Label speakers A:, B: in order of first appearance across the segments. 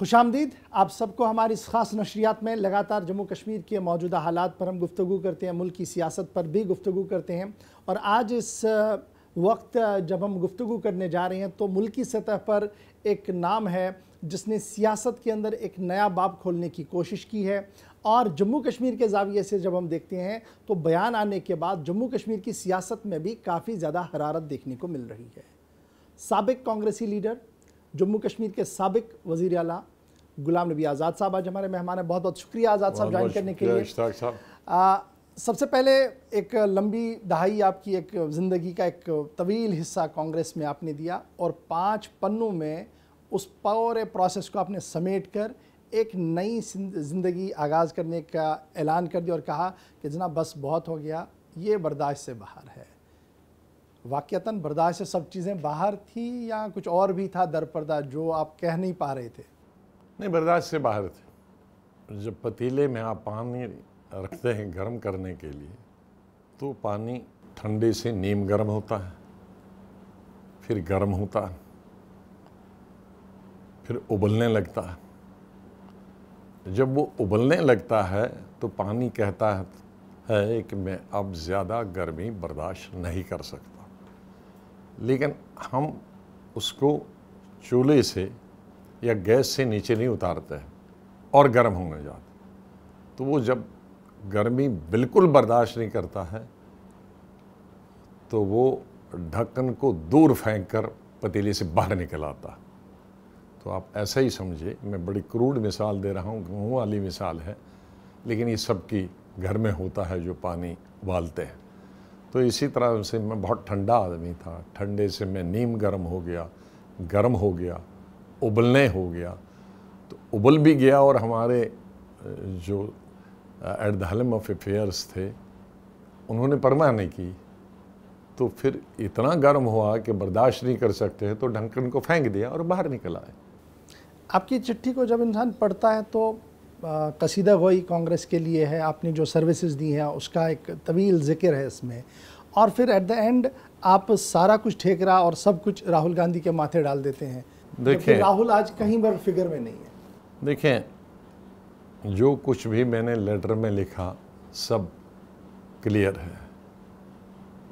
A: खुश आमदीद आप सबको हमारी इस खास नशरियात में लगातार जम्मू कश्मीर के मौजूदा हालात पर हम गुफ्तु करते हैं मुल्क की सियासत पर भी गुफ्तु करते हैं और आज इस वक्त जब हम गुफ्तु करने जा रहे हैं तो मुल्की सतह पर एक नाम है जिसने सियासत के अंदर एक नया बाब खोलने की कोशिश की है और जम्मू कश्मीर के जाविये से जब हम देखते हैं तो बयान आने के बाद जम्मू कश्मीर की सियासत में भी काफ़ी ज़्यादा हरारत देखने को मिल रही है सबक कांग्रेसी लीडर जम्मू कश्मीर के सबक वजीर अला गुलाम नबी आज़ाद साहब आज हमारे मेहमान हैं बहुत बहुत शुक्रिया आज़ाद साहब ज्वाइन करने के लिए सबसे पहले एक लंबी दहाई आपकी एक ज़िंदगी का एक तवील हिस्सा कांग्रेस में आपने दिया और पाँच पन्नों में उस पूरे प्रोसेस को आपने समेट कर एक नई ज़िंदगी आगाज़ करने का ऐलान कर दिया और कहा कि जना बस बहुत हो गया ये बर्दाश्त से बाहर है वाक़ता बर्दाश्त सब चीज़ें बाहर थी या कुछ और भी था दरपर्दा जो आप कह नहीं पा रहे थे
B: नहीं बर्दाश्त से बाहर थे जब पतीले में आप पानी रखते हैं गर्म करने के लिए तो पानी ठंडे से नीम गर्म होता है फिर गर्म होता है फिर उबलने लगता है जब वो उबलने लगता है तो पानी कहता है कि मैं अब ज़्यादा गर्मी बर्दाश्त नहीं कर सकता लेकिन हम उसको चूल्हे से या गैस से नीचे नहीं उतारते हैं और गर्म होने जाते तो वो जब गर्मी बिल्कुल बर्दाश्त नहीं करता है तो वो ढक्कन को दूर फेंक कर पतीले से बाहर निकल आता तो आप ऐसा ही समझिए मैं बड़ी क्रूड मिसाल दे रहा हूँ गेहूँ वाली मिसाल है लेकिन ये सबकी घर में होता है जो पानी उबालते हैं तो इसी तरह से मैं बहुत ठंडा आदमी था ठंडे से मैं नीम गर्म हो गया गर्म हो गया उबलने हो गया तो उबल भी गया और हमारे जो at the helm of affairs थे उन्होंने परमा नहीं की तो फिर इतना गर्म हुआ कि बर्दाश्त नहीं कर सकते हैं तो ढंकन को फेंक दिया और बाहर निकल आए आपकी
A: चिट्ठी को जब इंसान पढ़ता है तो कसीदा गोई कांग्रेस के लिए है आपने जो सर्विसेज दी हैं उसका एक तवील जिक्र है इसमें और फिर एट द एंड आप सारा कुछ ठेकरा और सब कुछ राहुल गांधी के माथे डाल देते हैं देखिए राहुल आज कहीं पर फिगर में नहीं है
B: देखें जो कुछ भी मैंने लेटर में लिखा सब क्लियर है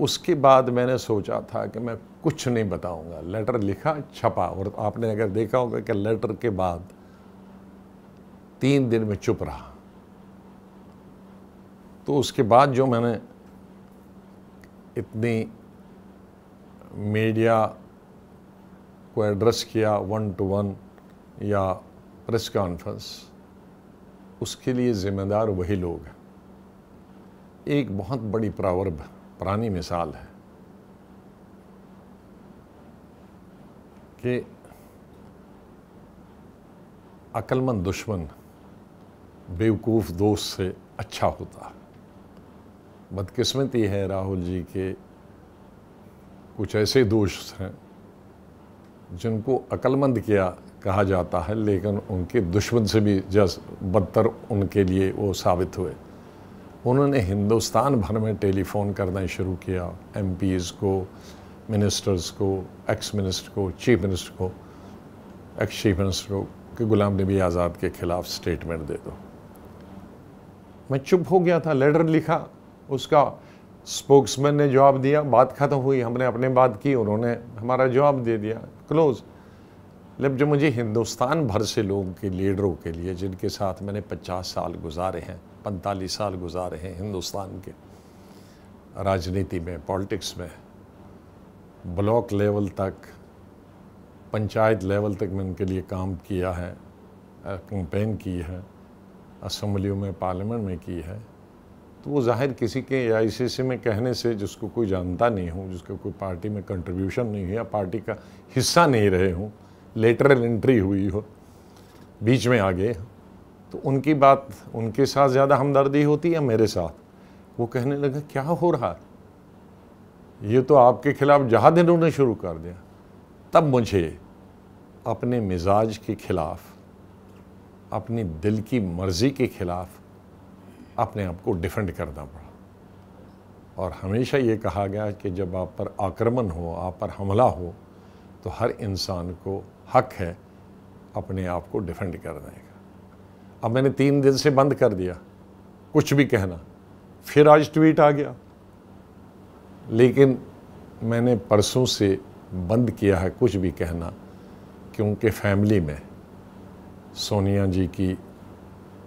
B: उसके बाद मैंने सोचा था कि मैं कुछ नहीं बताऊंगा लेटर लिखा छपा और आपने अगर देखा होगा कि लेटर के बाद तीन दिन में चुप रहा तो उसके बाद जो मैंने इतनी मीडिया को एड्रेस किया वन टू वन या प्रेस कॉन्फ्रेंस उसके लिए ज़िम्मेदार वही लोग हैं एक बहुत बड़ी प्रावर्भ पुरानी मिसाल है कि अक्लमंद दुश्मन बेवकूफ़ दोस्त से अच्छा होता बदकिस्मती है राहुल जी के कुछ ऐसे दोस्त हैं जिनको अक्लमंद किया कहा जाता है लेकिन उनके दुश्मन से भी जस बदतर उनके लिए वो साबित हुए उन्होंने हिंदुस्तान भर में टेलीफोन करना शुरू किया एम को मिनिस्टर्स को एक्स मिनिस्टर को चीफ मिनिस्टर को एक्स चीफ मिनिस्टर को कि गुलाम नबी आज़ाद के ख़िलाफ़ स्टेटमेंट दे दो मैं चुप हो गया था लेटर लिखा उसका स्पोक्समैन ने जवाब दिया बात ख़त्म हुई हमने अपने बात की उन्होंने हमारा जवाब दे दिया क्लोज़ मतलब जो मुझे हिंदुस्तान भर से लोगों के लीडरों के लिए जिनके साथ मैंने 50 साल गुजारे हैं 45 साल गुजारे हैं हिंदुस्तान के राजनीति में पॉलिटिक्स में ब्लॉक लेवल तक पंचायत लेवल तक मैं उनके लिए काम किया है कंपेन uh, की है असम्बलियों में पार्लियामेंट में की है तो वो जाहिर किसी के आई में कहने से जिसको कोई जानता नहीं हूँ जिसको कोई पार्टी में कंट्रीब्यूशन नहीं हुआ या पार्टी का हिस्सा नहीं रहे हूँ लेटरल एंट्री हुई हो बीच में आ गए तो उनकी बात उनके साथ ज़्यादा हमदर्दी होती या मेरे साथ वो कहने लगा क्या हो रहा है ये तो आपके खिलाफ दिन उन्होंने शुरू कर दिया तब मुझे अपने मिजाज के खिलाफ़ अपनी दिल की मर्ज़ी के ख़िलाफ़ अपने आप को डिफेंड करना पड़ा और हमेशा ये कहा गया कि जब आप पर आक्रमण हो आप पर हमला हो तो हर इंसान को हक है अपने आप को डिफेंड करने का अब मैंने तीन दिन से बंद कर दिया कुछ भी कहना फिर आज ट्वीट आ गया लेकिन मैंने परसों से बंद किया है कुछ भी कहना क्योंकि फैमिली में सोनिया जी की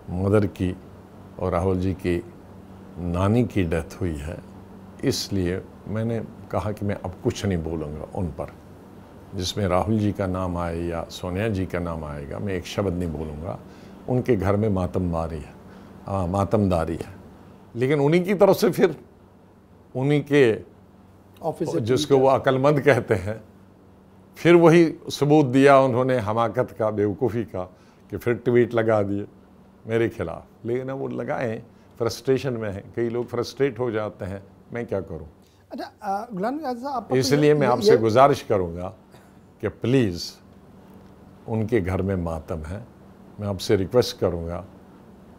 B: मदर की और राहुल जी की नानी की डेथ हुई है इसलिए मैंने कहा कि मैं अब कुछ नहीं बोलूँगा उन पर जिसमें राहुल जी का नाम आए या सोनिया जी का नाम आएगा मैं एक शब्द नहीं बोलूँगा उनके घर में मातमदारी है हाँ मातमदारी है लेकिन उन्हीं की तरफ से फिर उन्हीं के ऑफिस जिसको वो अकलमंद कहते हैं फिर वही सबूत दिया उन्होंने हमाकत का बेवकूफ़ी का कि फिर ट्वीट लगा दिए मेरे खिलाफ लेकिन अब वो लगाएं फ्रस्ट्रेशन में हैं कई लोग फ्रस्ट्रेट हो जाते हैं मैं क्या करूं
A: अच्छा गुलाम इसलिए मैं आपसे गुजारिश
B: करूंगा कि प्लीज़ उनके घर में मातम है मैं आपसे रिक्वेस्ट करूंगा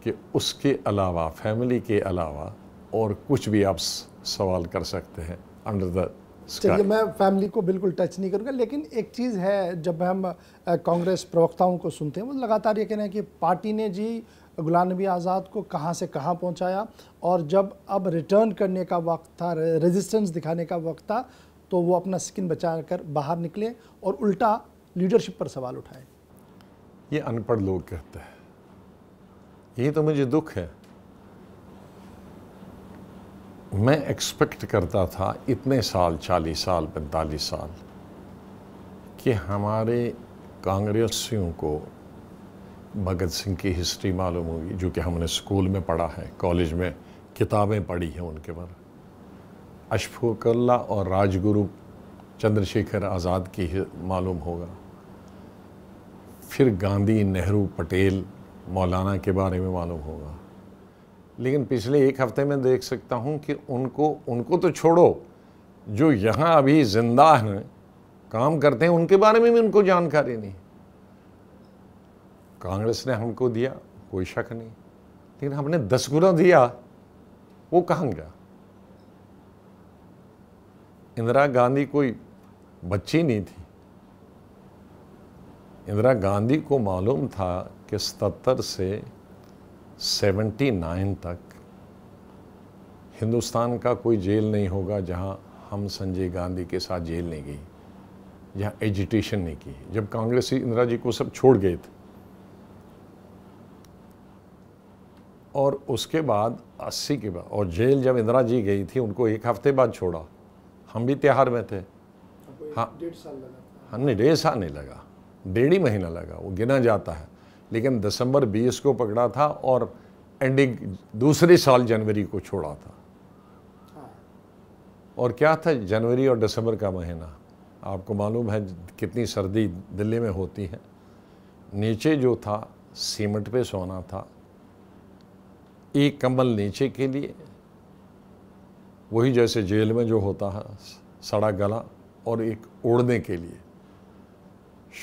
B: कि उसके अलावा फैमिली के अलावा और कुछ भी आप सवाल कर सकते हैं अंडर द चलिए तो मैं
A: फैमिली को बिल्कुल टच नहीं करूंगा लेकिन एक चीज़ है जब हम कांग्रेस प्रवक्ताओं को सुनते हैं वो लगातार ये कह रहे हैं कि पार्टी ने जी गुलाम नबी आज़ाद को कहाँ से कहाँ पहुँचाया और जब अब रिटर्न करने का वक्त था रेजिस्टेंस दिखाने का वक्त था तो वो अपना स्किन बचा कर बाहर निकले और उल्टा लीडरशिप पर सवाल उठाए
B: ये अनपढ़ लोग कहते हैं ये तो मुझे दुख है मैं एक्सपेक्ट करता था इतने साल चालीस साल पैंतालीस साल कि हमारे कांग्रेसियों को भगत सिंह की हिस्ट्री मालूम होगी जो कि हमने स्कूल में पढ़ा है कॉलेज में किताबें पढ़ी हैं उनके बारे अशफोकल्ला और राजगुरु चंद्रशेखर आज़ाद की मालूम होगा फिर गांधी नेहरू पटेल मौलाना के बारे में मालूम होगा लेकिन पिछले एक हफ्ते में देख सकता हूँ कि उनको उनको तो छोड़ो जो यहाँ अभी ज़िंदा हैं काम करते हैं उनके बारे में भी उनको जानकारी नहीं कांग्रेस ने हमको दिया कोई शक नहीं लेकिन हमने दस गुना दिया वो कहाँ गया इंदिरा गांधी कोई बच्ची नहीं थी इंदिरा गांधी को मालूम था कि सतर से 79 तक हिंदुस्तान का कोई जेल नहीं होगा जहां हम संजय गांधी के साथ जेल नहीं गई जहाँ एजिटेशन नहीं की जब कांग्रेसी इंदिरा जी को सब छोड़ गए थे और उसके बाद 80 के बाद और जेल जब इंदिरा जी गई थी उनको एक हफ्ते बाद छोड़ा हम भी त्यौहार में थे हाँ डेढ़ साल लगा हाँ नहीं डेढ़ साल नहीं लगा डेढ़ ही महीना लगा वो गिना जाता है लेकिन दिसंबर 20 को पकड़ा था और एंडिंग दूसरे साल जनवरी को छोड़ा था और क्या था जनवरी और दिसंबर का महीना आपको मालूम है कितनी सर्दी दिल्ली में होती है नीचे जो था सीमेंट पे सोना था एक कंबल नीचे के लिए वही जैसे जेल में जो होता है सड़ा गला और एक ओढ़ने के लिए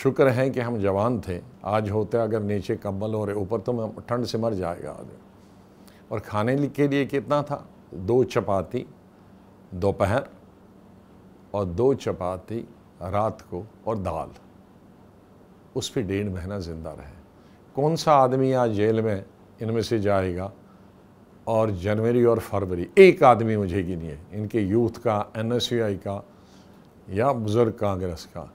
B: शुक्र है कि हम जवान थे आज होते अगर नीचे कम्बल हो रहे ऊपर तो मैं ठंड से मर जाएगा आदमी और खाने के लिए कितना था दो चपाती दोपहर और दो चपाती रात को और दाल उस पर डेढ़ महीना ज़िंदा रहे कौन सा आदमी आज जेल में इनमें से जाएगा और जनवरी और फरवरी एक आदमी मुझे है इनके यूथ का एन का या बुज़ुर्ग कांग्रेस का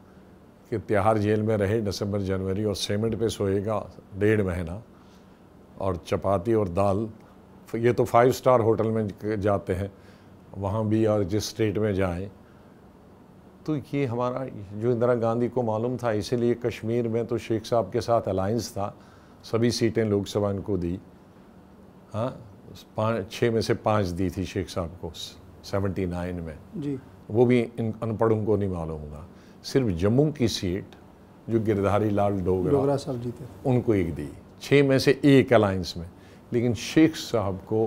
B: कि तिहाड़ जेल में रहे दिसंबर जनवरी और सीमेंट पे सोएगा डेढ़ महीना और चपाती और दाल ये तो फाइव स्टार होटल में जाते हैं वहाँ भी और जिस स्टेट में जाएं तो ये हमारा जो इंदिरा गांधी को मालूम था इसीलिए कश्मीर में तो शेख साहब के साथ अलायंस था सभी सीटें लोकसभा को दी हाँ पाँच छः में से पाँच दी थी शेख साहब को सेवेंटी नाइन में जी वो भी इन अनपढ़ों को नहीं मालूम होगा सिर्फ जम्मू की सीट जो गिरधारी लाल डोगरा डोगरा साहब जीते उनको एक दी छः में से एक अलायंस में लेकिन शेख साहब को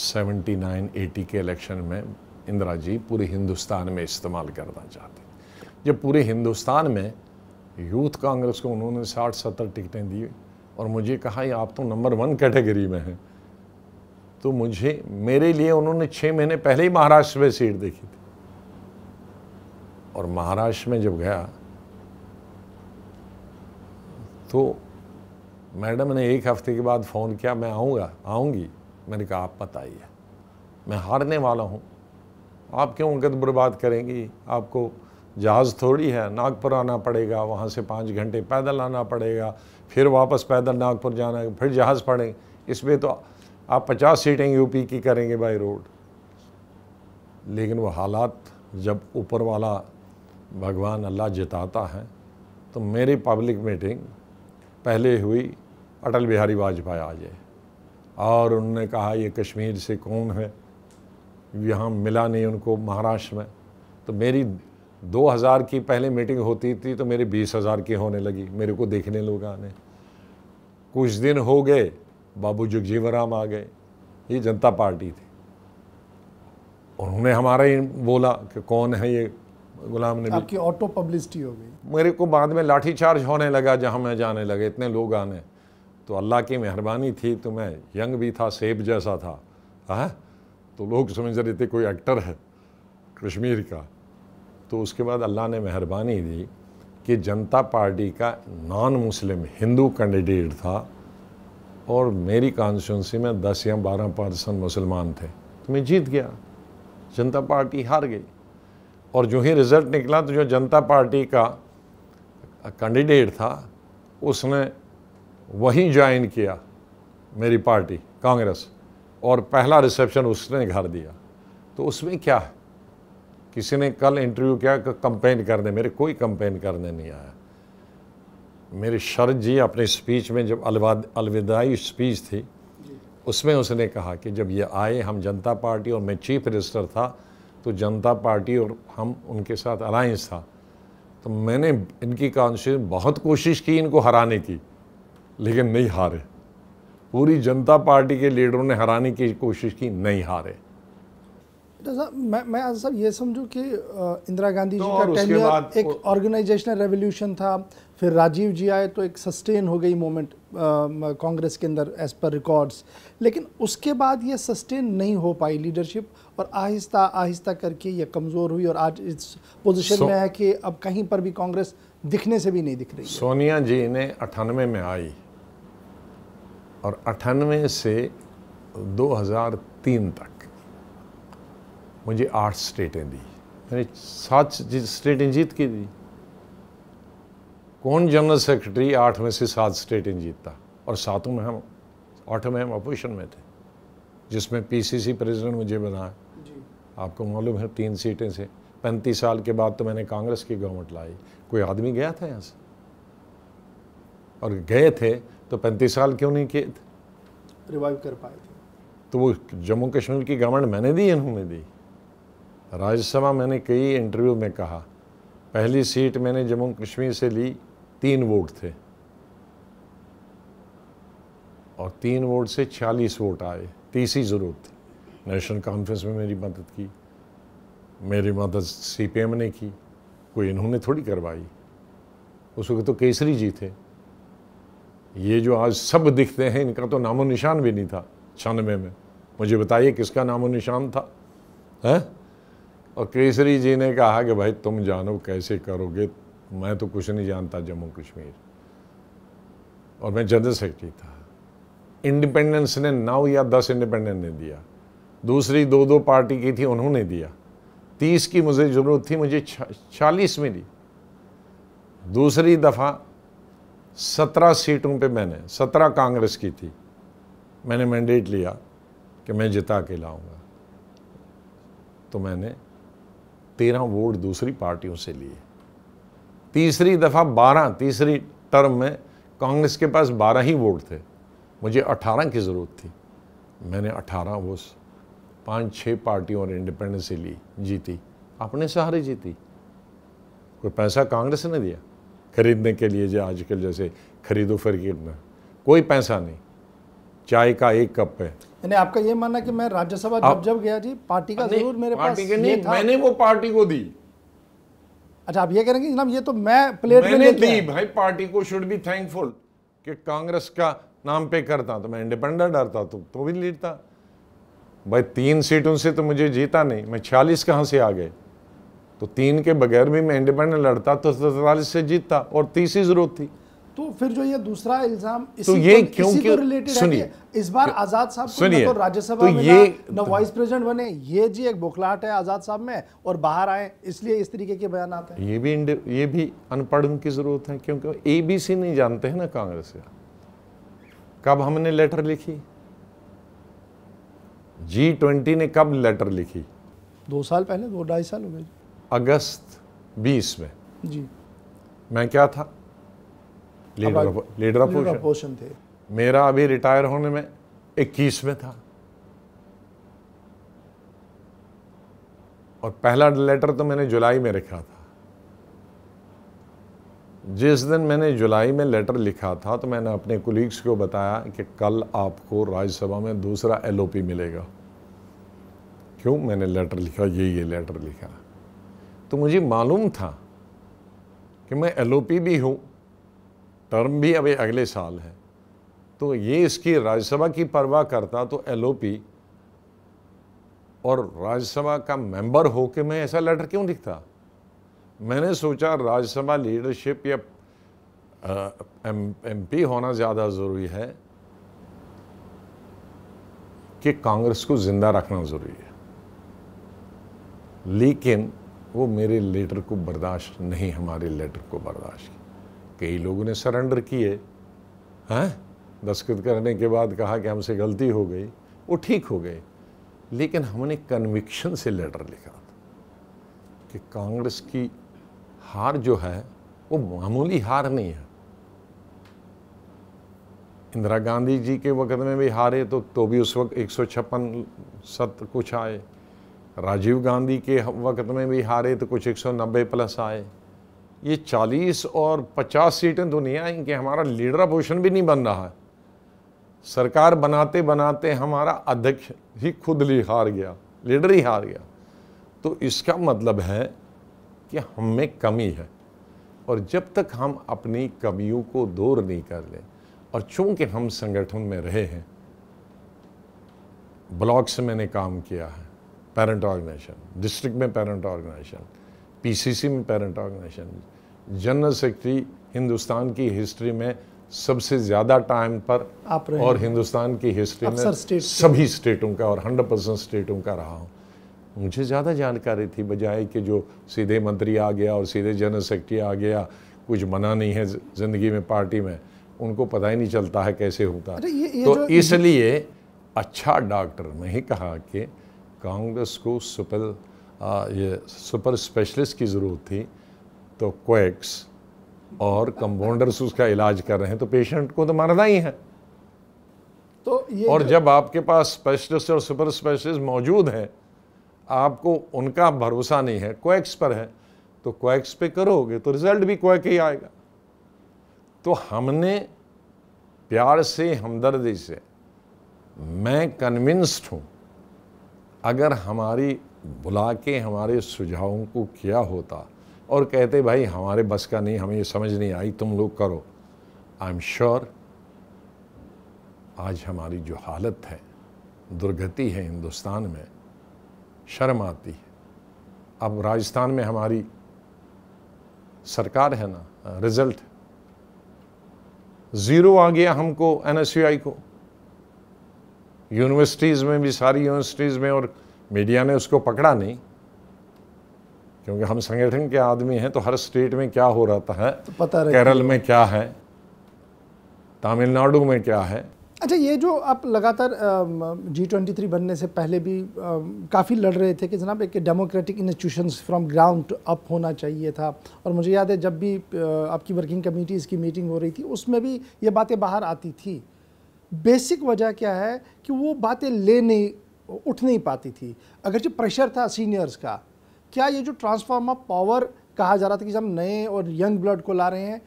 B: 79, 80 के इलेक्शन में इंदिरा जी पूरे हिंदुस्तान में इस्तेमाल करना चाहते जब पूरे हिंदुस्तान में यूथ कांग्रेस को उन्होंने 60 70 टिकटें दी और मुझे कहा ये आप तो नंबर वन कैटेगरी में हैं तो मुझे मेरे लिए उन्होंने छः महीने पहले ही महाराष्ट्र में सीट देखी थी और महाराष्ट्र में जब गया तो मैडम ने एक हफ्ते के बाद फ़ोन किया मैं आऊँगा आऊँगी मैंने कहा आप ही है मैं हारने वाला हूँ आप क्यों वक्त बर्बाद करेंगी आपको जहाज़ थोड़ी है नागपुर आना पड़ेगा वहाँ से पाँच घंटे पैदल आना पड़ेगा फिर वापस पैदल नागपुर जाना फिर जहाज़ पड़ेंगे इसमें तो आप पचास सीटें यूपी की करेंगे बाई रोड लेकिन वो हालात जब ऊपर वाला भगवान अल्लाह जिताता है तो मेरी पब्लिक मीटिंग पहले हुई अटल बिहारी वाजपेयी आ जाए और उन्होंने कहा ये कश्मीर से कौन है यहाँ मिला नहीं उनको महाराष्ट्र में तो मेरी 2000 की पहले मीटिंग होती थी तो मेरे 20000 की होने लगी मेरे को देखने लोग आने कुछ दिन हो गए बाबू जगजीवराम आ गए ये जनता पार्टी थी उन्होंने हमारा ही बोला कि कौन है ये गुलाम ने आपकी
A: ऑटो पब्लिसिटी हो गई
B: मेरे को बाद में लाठी चार्ज होने लगा जहाँ मैं जाने लगे इतने लोग आने तो अल्लाह की मेहरबानी थी तो मैं यंग भी था सेब जैसा था आ? तो लोग समझ रहे थे कोई एक्टर है कश्मीर का तो उसके बाद अल्लाह ने मेहरबानी दी कि जनता पार्टी का नॉन मुस्लिम हिंदू कैंडिडेट था और मेरी कॉन्स्टिट्यूंसी में 10 या 12 परसेंट मुसलमान थे तो मैं जीत गया जनता पार्टी हार गई और जो ही रिज़ल्ट निकला तो जो जनता पार्टी का कैंडिडेट था उसने वहीं ज्वाइन किया मेरी पार्टी कांग्रेस और पहला रिसेप्शन उसने घर दिया तो उसमें क्या है किसी ने कल इंटरव्यू किया कंपेन करने मेरे कोई कंपेन करने नहीं आया मेरे शरद जी अपने स्पीच में जब अलविदाई स्पीच थी उसमें उसने कहा कि जब ये आए हम जनता पार्टी और मैं चीफ मिनिस्टर था तो जनता पार्टी और हम उनके साथ अलायंस था तो मैंने इनकी कॉन्शियस बहुत कोशिश की इनको हराने की लेकिन नहीं हारे पूरी जनता पार्टी के लीडरों ने हराने की कोशिश की नहीं हारे साहब
A: मैं मैं सब ये समझूं कि इंदिरा गांधी तो जी का एक ऑर्गेनाइजेशनल रेवोल्यूशन था फिर राजीव जी आए तो एक सस्टेन हो गई मोमेंट कांग्रेस के अंदर एज पर रिकॉर्ड्स लेकिन उसके बाद ये सस्टेन नहीं हो पाई लीडरशिप और आहिस्ता आहिस्ता करके ये कमज़ोर हुई और आज इस पोजीशन so, में है कि अब कहीं पर भी कांग्रेस दिखने से भी नहीं दिख रही
B: सोनिया जी ने अठानवे में आई और अठानवे से 2003 तक मुझे आठ स्टेटें दी मैंने सात स्टेटें जीत के दी कौन जनरल सेक्रेटरी आठ में से सात स्टेट इन जीतता और सातों में हम आठ में हम अपोजिशन में थे जिसमें पीसीसी प्रेसिडेंट मुझे बनाया आपको मालूम है तीन सीटें से पैंतीस साल के बाद तो मैंने कांग्रेस की गवर्नमेंट लाई कोई आदमी गया था यहाँ से और गए थे तो पैंतीस साल क्यों नहीं किए थे
A: रिवाइव कर पाए थे
B: तो वो जम्मू कश्मीर की गवर्नमेंट मैंने दी इन्होंने दी राज्यसभा मैंने कई इंटरव्यू में कहा पहली सीट मैंने जम्मू कश्मीर से ली तीन वोट थे और तीन वोट से छियालीस वोट आए तीसरी ज़रूरत थी नेशनल कॉन्फ्रेंस में मेरी मदद की मेरी मदद सीपीएम ने की कोई इन्होंने थोड़ी करवाई उस वक्त तो केसरी जी थे ये जो आज सब दिखते हैं इनका तो नामो निशान भी नहीं था छानवे में मुझे बताइए किसका नामो निशान था है और केसरी जी ने कहा कि भाई तुम जानो कैसे करोगे मैं तो कुछ नहीं जानता जम्मू कश्मीर और मैं जनरल सेक्रेटरी था इंडिपेंडेंस ने नौ या दस इंडिपेंडेंट ने दिया दूसरी दो दो पार्टी की थी उन्होंने दिया तीस की मुझे ज़रूरत थी मुझे चालीस मिली दूसरी दफ़ा सत्रह सीटों पे मैंने सत्रह कांग्रेस की थी मैंने मैंडेट लिया कि मैं जिता के लाऊंगा तो मैंने तेरह वोट दूसरी पार्टियों से लिए तीसरी दफ़ा बारह तीसरी टर्म में कांग्रेस के पास बारह ही वोट थे मुझे अठारह की ज़रूरत थी मैंने अठारह वो पाँच छः पार्टियों और इंडिपेंडेंस से ली जीती अपने सहारे जीती कोई पैसा कांग्रेस ने दिया खरीदने के लिए जो आजकल जैसे खरीदो खरीदना कोई पैसा नहीं चाय का एक कप है यानी
A: आपका ये मानना कि मैं राज्यसभा जब जब गया जी पार्टी का जरूर मेरे पास नहीं, था मैंने
B: वो पार्टी को दी
A: अच्छा आप ये कह रहे हैं जनाब ये तो मैं प्लेट मैंने दी
B: भाई पार्टी को शुड बी थैंकफुल कि कांग्रेस का नाम पे करता तो मैं इंडिपेंडेंट डरता तो, तो भी लीडता भाई तीन सीटों से तो मुझे जीता नहीं मैं छियालीस कहाँ से आ गए तो तीन के बगैर भी मैं इंडिपेंडेंट लड़ता तो सैतालीस से जीतता और तीसरी जरूरत थी तो फिर जो ये दूसरा
A: इल्जाम तो ये क्यों क्यों रिलेटेड सुनिए इस बार तो आजाद साहब सुनिए तो राज्यसभा तो ये न वाइस प्रेसिडेंट बने ये जी एक बोखलाहट है आजाद साहब में और बाहर आए इसलिए इस तरीके के बयान आते
B: हैं ये भी ये भी अनपढ़ की जरूरत है क्योंकि ए बी सी नहीं जानते हैं ना कांग्रेस का कब हमने लेटर लिखी जी ट्वेंटी ने कब लेटर लिखी
A: दो साल पहले दो ढाई साल हो गए
B: अगस्त बीस में जी मैं क्या था लीडर अपोजिशन थे मेरा अभी रिटायर होने में इक्कीस में था और पहला लेटर तो मैंने जुलाई में लिखा था जिस दिन मैंने जुलाई में लेटर लिखा था तो मैंने अपने कुलीग्स को बताया कि कल आपको राज्यसभा में दूसरा एलओपी मिलेगा क्यों मैंने लेटर लिखा ये ये लेटर लिखा तो मुझे मालूम था कि मैं एलओपी भी हूँ टर्म भी अभी अगले साल है तो ये इसकी राज्यसभा की परवाह करता तो एलओपी और राज्यसभा का मेंबर हो के मैं ऐसा लेटर क्यों लिखता मैंने सोचा राज्यसभा लीडरशिप या एम पी होना ज़्यादा ज़रूरी है कि कांग्रेस को ज़िंदा रखना ज़रूरी है लेकिन वो मेरे लेटर को बर्दाश्त नहीं हमारे लेटर को बर्दाश्त कई लोगों ने सरेंडर किए हैं हाँ? दस्खत करने के बाद कहा कि हमसे गलती हो गई वो ठीक हो गए लेकिन हमने कन्विक्शन से लेटर लिखा कि कांग्रेस की हार जो है वो मामूली हार नहीं है इंदिरा गांधी जी के वक्त में भी हारे तो तो भी उस वक्त एक सौ छप्पन सत कुछ आए राजीव गांधी के वक्त में भी हारे तो कुछ 190 प्लस आए ये 40 और 50 सीटें तो नहीं कि हमारा लीडर पोजिशन भी नहीं बन रहा है सरकार बनाते बनाते हमारा अध्यक्ष ही खुद ली हार गया लीडर ही हार गया तो इसका मतलब है कि हम में कमी है और जब तक हम अपनी कमियों को दूर नहीं कर लें और चूंकि हम संगठन में रहे हैं ब्लॉक से मैंने काम किया है पेरेंट ऑर्गेनाइजेशन डिस्ट्रिक्ट में पेरेंट ऑर्गेनाइजेशन पीसीसी में parent organisation general secretary Hindustan की हिस्ट्री में सबसे ज़्यादा टाइम पर आप रहे और हिंदुस्तान की हिस्ट्री में स्टेट सभी स्टेटों का और 100 परसेंट स्टेटों का रहा हूँ मुझे ज़्यादा जानकारी थी बजाय कि जो सीधे मंत्री आ गया और सीधे जनरल सेक्रेटरी आ गया कुछ मना नहीं है ज़िंदगी में पार्टी में उनको पता ही नहीं चलता है कैसे होता ये तो इसलिए अच्छा डॉक्टर नहीं कहा कि कांग्रेस को सुपर आ, ये सुपर स्पेशलिस्ट की ज़रूरत थी तो क्वेक्स और कंपाउंडर्स उसका इलाज कर रहे हैं तो पेशेंट को तो मरना ही है तो ये और जब आपके पास स्पेशलिस्ट और सुपर स्पेशलिस्ट मौजूद हैं आपको उनका भरोसा नहीं है क्वेक्स पर है तो क्वेक्स पे करोगे तो रिजल्ट भी क्वेक ही आएगा तो हमने प्यार से हमदर्दी से मैं कन्विंस्ड हूँ अगर हमारी बुला के हमारे सुझावों को किया होता और कहते भाई हमारे बस का नहीं हमें ये समझ नहीं आई तुम लोग करो आई एम श्योर आज हमारी जो हालत है दुर्गति है हिंदुस्तान में शर्म आती है अब राजस्थान में हमारी सरकार है ना रिजल्ट ज़ीरो आ गया हमको एन को यूनिवर्सिटीज़ में भी सारी यूनिवर्सिटीज़ में और मीडिया ने उसको पकड़ा नहीं क्योंकि हम संगठन के आदमी हैं तो हर स्टेट में क्या हो रहा है तो पता रहे केरल में क्या है तमिलनाडु में क्या है
A: अच्छा ये जो आप लगातार जी ट्वेंटी थ्री बनने से पहले भी काफ़ी लड़ रहे थे कि जनाब एक democratic institution from ground up होना चाहिए था और मुझे याद है जब भी आपकी वर्किंग कमेटीज़ की मीटिंग हो रही थी उसमें भी ये बातें बाहर आती थी बेसिक वजह क्या है कि वो बातें ले नहीं उठ नहीं पाती थी अगर जो प्रेशर था सीनियर्स का क्या ये जो ट्रांसफार्मर पावर कहा जा रहा था कि हम नए और यंग ब्लड को ला रहे हैं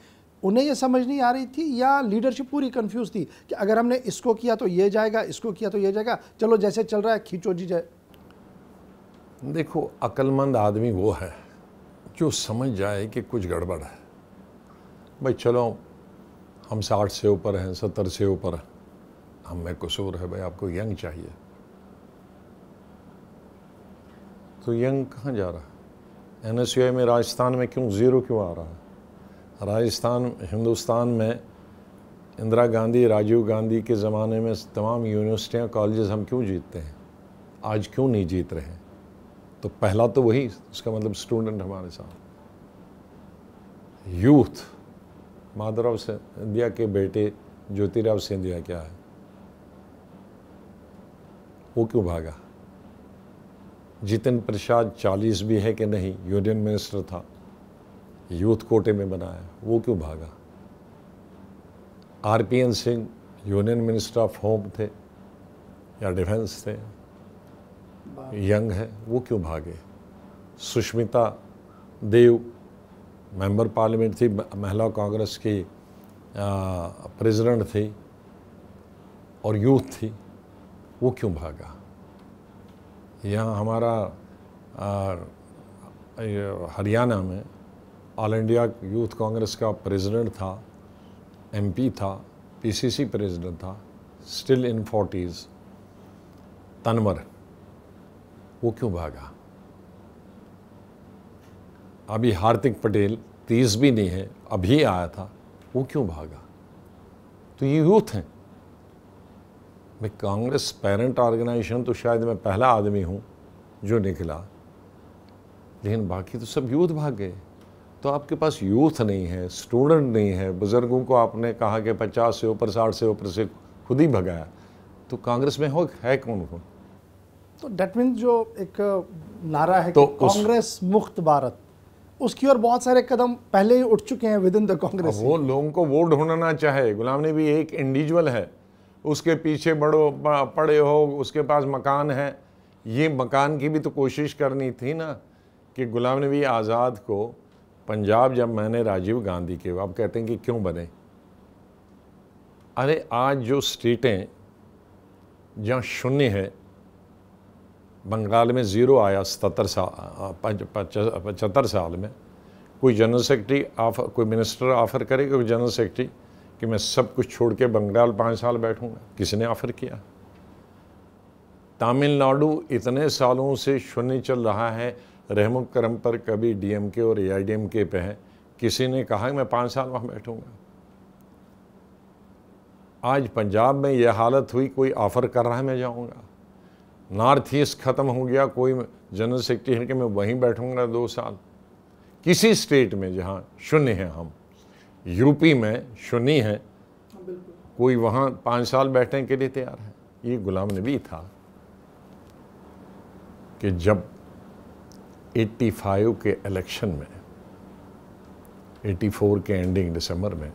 A: उन्हें ये समझ नहीं आ रही थी या लीडरशिप पूरी कंफ्यूज थी कि अगर हमने इसको किया तो ये जाएगा इसको किया तो ये जाएगा चलो जैसे चल रहा है खींचो जी
B: जाए देखो अक्लमंद आदमी वो है जो समझ जाए कि कुछ गड़बड़ है भाई चलो हम साठ से ऊपर हैं सत्तर से ऊपर हैं कसूर है भाई आपको यंग चाहिए तो यंग कहाँ जा रहा है एन में राजस्थान में क्यों ज़ीरो क्यों आ रहा है राजस्थान हिंदुस्तान में इंदिरा गांधी राजीव गांधी के ज़माने में तमाम यूनिवर्सिटियाँ कॉलेज हम क्यों जीतते हैं आज क्यों नहीं जीत रहे हैं तो पहला तो वही उसका मतलब स्टूडेंट हमारे साथ यूथ माधुराव सिंधिया के बेटे ज्योतिराव सिंधिया क्या है वो क्यों भागा जितिन प्रसाद चालीस भी है कि नहीं यूनियन मिनिस्टर था यूथ कोटे में बनाया वो क्यों भागा RPN Singh union minister of home थे या डिफेंस थे यंग है वो क्यों भागे सुष्मिता देव मेंबर पार्लियामेंट थी महिला कांग्रेस की प्रेसिडेंट थी और यूथ थी वो क्यों भागा यहाँ हमारा हरियाणा में ऑल इंडिया यूथ कांग्रेस का प्रेसिडेंट था एमपी था पीसीसी प्रेसिडेंट था स्टिल इन फोर्टीज़ तनवर वो क्यों भागा अभी हार्दिक पटेल तीस भी नहीं है अभी आया था वो क्यों भागा तो ये यूथ हैं मैं कांग्रेस पेरेंट ऑर्गेनाइजेशन तो शायद मैं पहला आदमी हूँ जो निकला लेकिन बाकी तो सब यूथ भाग गए तो आपके पास यूथ नहीं है स्टूडेंट नहीं है बुज़ुर्गों को आपने कहा कि पचास से ऊपर साठ से ऊपर से खुद ही भगाया तो कांग्रेस में हो है कौन कौन
A: तो डेट मीन जो एक नारा है तो कांग्रेस मुक्त भारत उसकी ओर बहुत सारे कदम पहले ही उठ चुके हैं विद इन द कांग्रेस वो
B: लोगों को वोट ढूंढना चाहे गुलाम ने भी एक इंडिविजुअल है उसके पीछे बड़ो पड़े हो उसके पास मकान है ये मकान की भी तो कोशिश करनी थी ना कि गुलाम नबी आज़ाद को पंजाब जब मैंने राजीव गांधी के अब कहते हैं कि क्यों बने अरे आज जो स्टेटें जहाँ शून्य है बंगाल में ज़ीरो आया सतर साल पचहत्तर साल में कोई जनरल सेक्रेटरी ऑफर कोई मिनिस्टर ऑफर करे कोई जनरल सेक्रेटरी कि मैं सब कुछ छोड़ के बंगाल पाँच साल बैठूंगा किसने ऑफ़र किया तमिलनाडु इतने सालों से शून्य चल रहा है रहम करम पर कभी डीएमके और एआईडीएमके पे है किसी ने कहा कि मैं पाँच साल वहाँ बैठूंगा आज पंजाब में यह हालत हुई कोई ऑफ़र कर रहा है मैं जाऊँगा नॉर्थ ईस्ट ख़त्म हो गया कोई जनरल सेक्रेटरी है कि मैं वहीं बैठूंगा दो साल किसी स्टेट में जहाँ शून्य है हम यूपी में शुनी है हाँ, कोई वहाँ पाँच साल बैठने के लिए तैयार है ये गुलाम नबी था कि जब 85 के इलेक्शन में 84 के एंडिंग दिसंबर में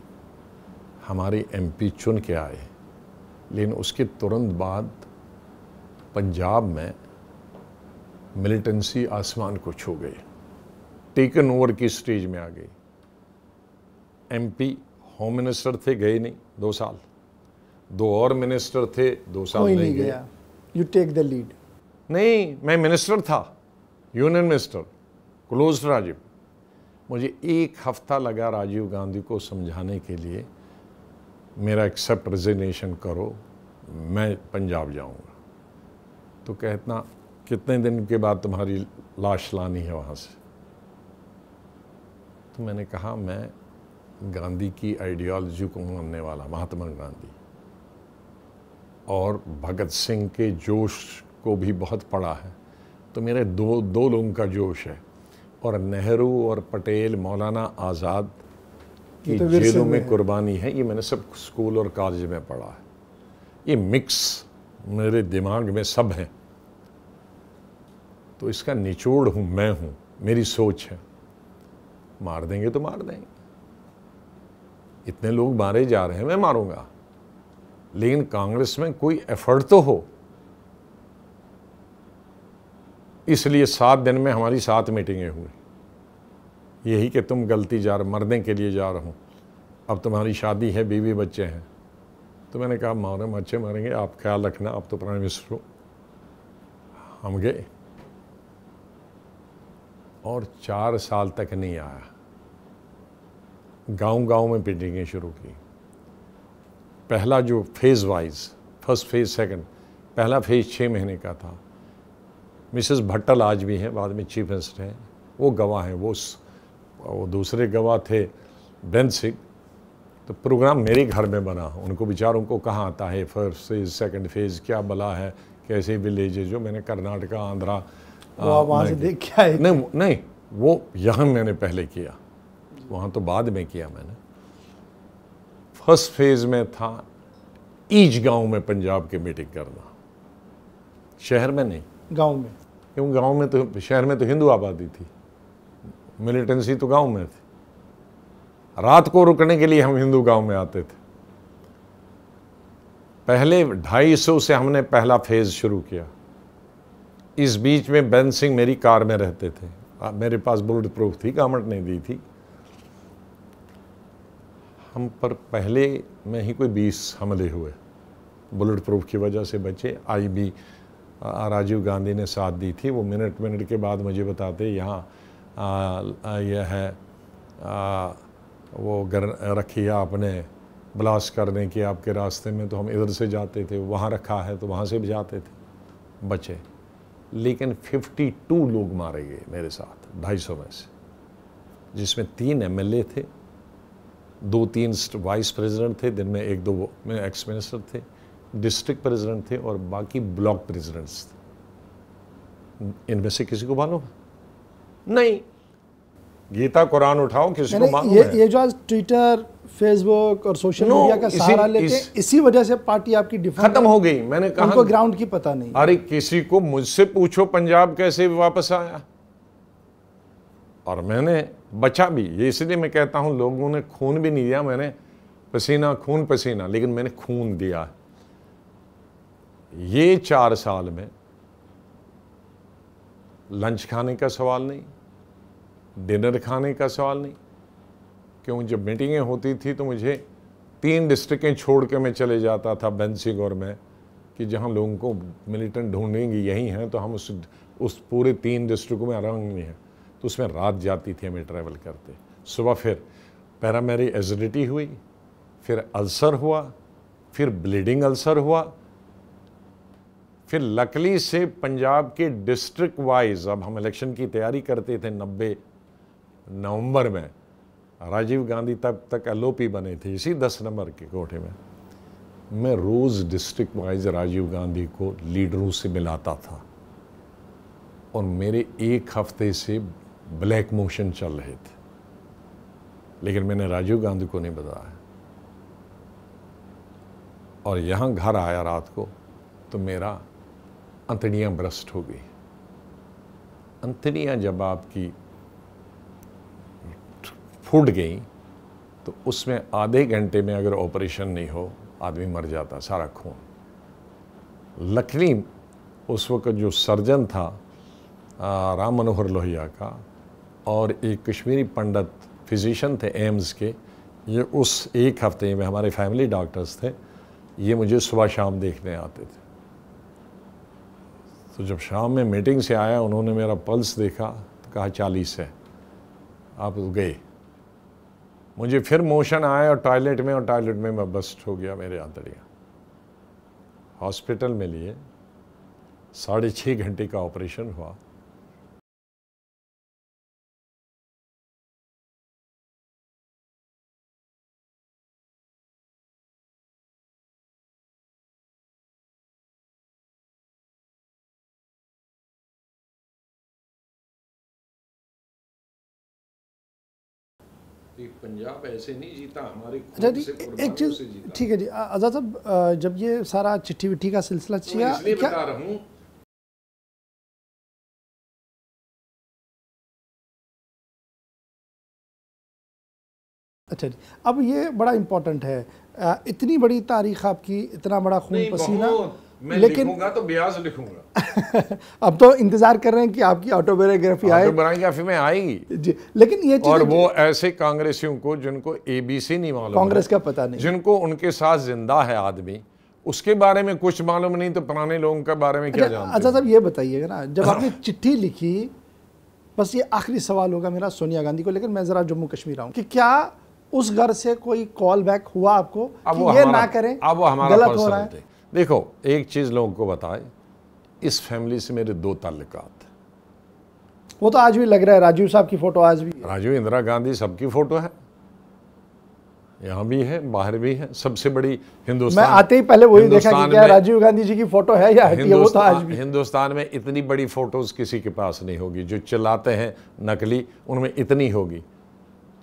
B: हमारे एमपी चुन के आए लेकिन उसके तुरंत बाद पंजाब में मिलिटेंसी आसमान को छू गई टेकन ओवर की स्टेज में आ गई एमपी होम मिनिस्टर थे गए नहीं दो साल दो और मिनिस्टर थे दो साल नहीं, नहीं गया
A: यू टेक द लीड
B: नहीं मैं मिनिस्टर था यूनियन मिनिस्टर क्लोज राजीव मुझे एक हफ्ता लगा राजीव गांधी को समझाने के लिए मेरा एक्सेप्ट रिजिग्नेशन करो मैं पंजाब जाऊंगा तो कहतना कितने दिन के बाद तुम्हारी लाश लानी है वहाँ से तो मैंने कहा मैं गांधी की आइडियोलॉजी को मानने वाला महात्मा गांधी और भगत सिंह के जोश को भी बहुत पड़ा है तो मेरे दो दो लोगों का जोश है और नेहरू और पटेल मौलाना आज़ाद
A: की तो जेलों में
B: कुर्बानी है ये मैंने सब स्कूल और कॉलेज में पढ़ा है ये मिक्स मेरे दिमाग में सब है तो इसका निचोड़ हूँ मैं हूँ मेरी सोच है मार देंगे तो मार देंगे इतने लोग मारे जा रहे हैं मैं मारूंगा लेकिन कांग्रेस में कोई एफर्ट तो हो इसलिए सात दिन में हमारी सात मीटिंगें हुई यही कि तुम गलती जा रहे मरने के लिए जा रहा हूँ अब तुम्हारी शादी है बीवी बच्चे हैं तो मैंने कहा मारो अच्छे मारेंगे आप ख्याल रखना आप तो प्राइम मिनिस्टर हो हम गए और चार साल तक नहीं आया गांव-गांव में पेंटिंगें शुरू की पहला जो phase wise first phase second पहला फेज़ छः महीने का था मिसेस भट्टल आज भी हैं बाद में चीफ मिनिस्टर हैं वो गवाह हैं वो वो दूसरे गवाह थे बेंद सिंह तो प्रोग्राम मेरे घर में बना उनको बेचारों को कहाँ आता है फर्स्ट फेज़ सेकंड फेज़ क्या बला है कैसे विलेज जो मैंने कर्नाटका आंध्रा वहाँ से देख क्या है नहीं नहीं वो यहाँ मैंने पहले किया वहाँ तो बाद में किया मैंने फर्स्ट फेज में था ईच गांव में पंजाब की मीटिंग करना शहर में नहीं गांव में क्यों गांव में तो शहर में तो हिंदू आबादी थी मिलिटेंसी तो गांव में थी रात को रुकने के लिए हम हिंदू गांव में आते थे पहले ढाई सौ से हमने पहला फेज़ शुरू किया इस बीच में बैन सिंह मेरी कार में रहते थे मेरे पास बुलेट प्रूफ थी गवर्नमेंट ने दी थी हम पर पहले में ही कोई बीस हमले हुए बुलेट प्रूफ की वजह से बचे आईबी राजीव गांधी ने साथ दी थी वो मिनट मिनट के बाद मुझे बताते यहाँ यह है आ, वो गर रखिया आपने ब्लास्ट करने के आपके रास्ते में तो हम इधर से जाते थे वहाँ रखा है तो वहाँ से भी जाते थे बचे लेकिन 52 लोग मारे गए मेरे साथ ढाई सौ में से जिसमें तीन एमएलए थे दो तीन वाइस प्रेसिडेंट थे दिन में एक दो में एक्स मिनिस्टर थे डिस्ट्रिक्ट प्रेसिडेंट थे और बाकी ब्लॉक प्रेसिडेंट्स थे इनमें से किसी को मालूम नहीं गीता कुरान उठाओ किसी को मालूम ये,
A: ये जो आज ट्विटर फेसबुक और सोशल no, मीडिया का सहारा लेते इस, इसी वजह से पार्टी आपकी खत्म हो गई मैंने कहा ग्राउंड
B: की पता नहीं अरे किसी को मुझसे पूछो पंजाब कैसे वापस आया और मैंने बचा भी ये इसलिए मैं कहता हूँ लोगों ने खून भी नहीं दिया मैंने पसीना खून पसीना लेकिन मैंने खून दिया ये चार साल में लंच खाने का सवाल नहीं डिनर खाने का सवाल नहीं क्यों जब मीटिंगें होती थी तो मुझे तीन डिस्ट्रिक्टें छोड़ के मैं चले जाता था बेंसिंग और मैं कि जहाँ लोगों को मिलिटेंट ढूंढेंगे यहीं हैं तो हम उस उस पूरे तीन डिस्ट्रिक्ट में अरंग नहीं हैं तो उसमें रात जाती थी हमें ट्रैवल करते सुबह फिर पैरामेरी एजिडिटी हुई फिर अल्सर हुआ फिर ब्लीडिंग अल्सर हुआ फिर लकली से पंजाब के डिस्ट्रिक्ट वाइज अब हम इलेक्शन की तैयारी करते थे नब्बे नवंबर में राजीव गांधी तब तक एलओपी बने थे इसी दस नंबर के कोठे में मैं रोज़ डिस्ट्रिक्ट वाइज राजीव गांधी को लीडरों से मिलाता था और मेरे एक हफ्ते से ब्लैक मोशन चल रहे थे लेकिन मैंने राजीव गांधी को नहीं बताया और यहाँ घर आया रात को तो मेरा अंतड़ियाँ भ्रष्ट हो गई अंतड़ियाँ जब आपकी फूट गई तो उसमें आधे घंटे में अगर ऑपरेशन नहीं हो आदमी मर जाता सारा खून लकड़ी उस वक्त जो सर्जन था राम मनोहर लोहिया का और एक कश्मीरी पंडित फिजिशन थे एम्स के ये उस एक हफ्ते में हमारे फैमिली डॉक्टर्स थे ये मुझे सुबह शाम देखने आते थे तो जब शाम में मीटिंग से आया उन्होंने मेरा पल्स देखा तो कहा चालीस है आप गए मुझे फिर मोशन आया और टॉयलेट में और टॉयलेट में मैं बस्ट हो गया मेरे आंतड़ियाँ हॉस्पिटल में लिए साढ़े छः घंटे का ऑपरेशन हुआ पंजाब ऐसे नहीं जीता हमारे अच्छा जी एक चीज ठीक है जी आजाद
A: साहब जब ये सारा चिट्ठी विट्ठी का सिलसिला तो चलिया क्या बता रहा हूँ अच्छा जी अब ये बड़ा इम्पोर्टेंट है इतनी बड़ी तारीख आपकी इतना बड़ा खून पसीना मैं लेकिन लिखूंगा
B: तो ब्याज लिखूंगा
A: अब तो इंतजार कर रहे हैं कि आपकी ऑटोबायोग्राफी आए
B: ऑटोबायोग्राफी में आएगी जी लेकिन ये और वो ऐसे कांग्रेसियों को जिनको एबीसी नहीं मालूम कांग्रेस का पता नहीं जिनको उनके साथ जिंदा है आदमी उसके बारे में कुछ मालूम नहीं तो पुराने लोगों के बारे में क्या अच्छा, जानते अच्छा
A: साहब ये बताइएगा ना जब आपने चिट्ठी लिखी बस ये आखिरी सवाल होगा मेरा सोनिया गांधी को लेकिन मैं जरा जम्मू कश्मीर आऊँ कि क्या उस घर से कोई कॉल बैक हुआ आपको अब कि ये ना करें अब वो हमारा गलत हो रहा है
B: देखो एक चीज़ लोगों को बताएं इस फैमिली से मेरे दो ताल्लुकात
A: वो तो आज भी लग रहा है राजीव साहब की फ़ोटो आज भी
B: राजीव इंदिरा गांधी सबकी फ़ोटो है यहाँ भी है बाहर भी है सबसे बड़ी हिंदुस्तान मैं आते ही पहले वही देखा कि क्या राजीव
A: गांधी जी की फोटो है या है वो तो आज
B: भी हिंदुस्तान में इतनी बड़ी फोटोज किसी के पास नहीं होगी जो चिल्लाते हैं नकली उनमें इतनी होगी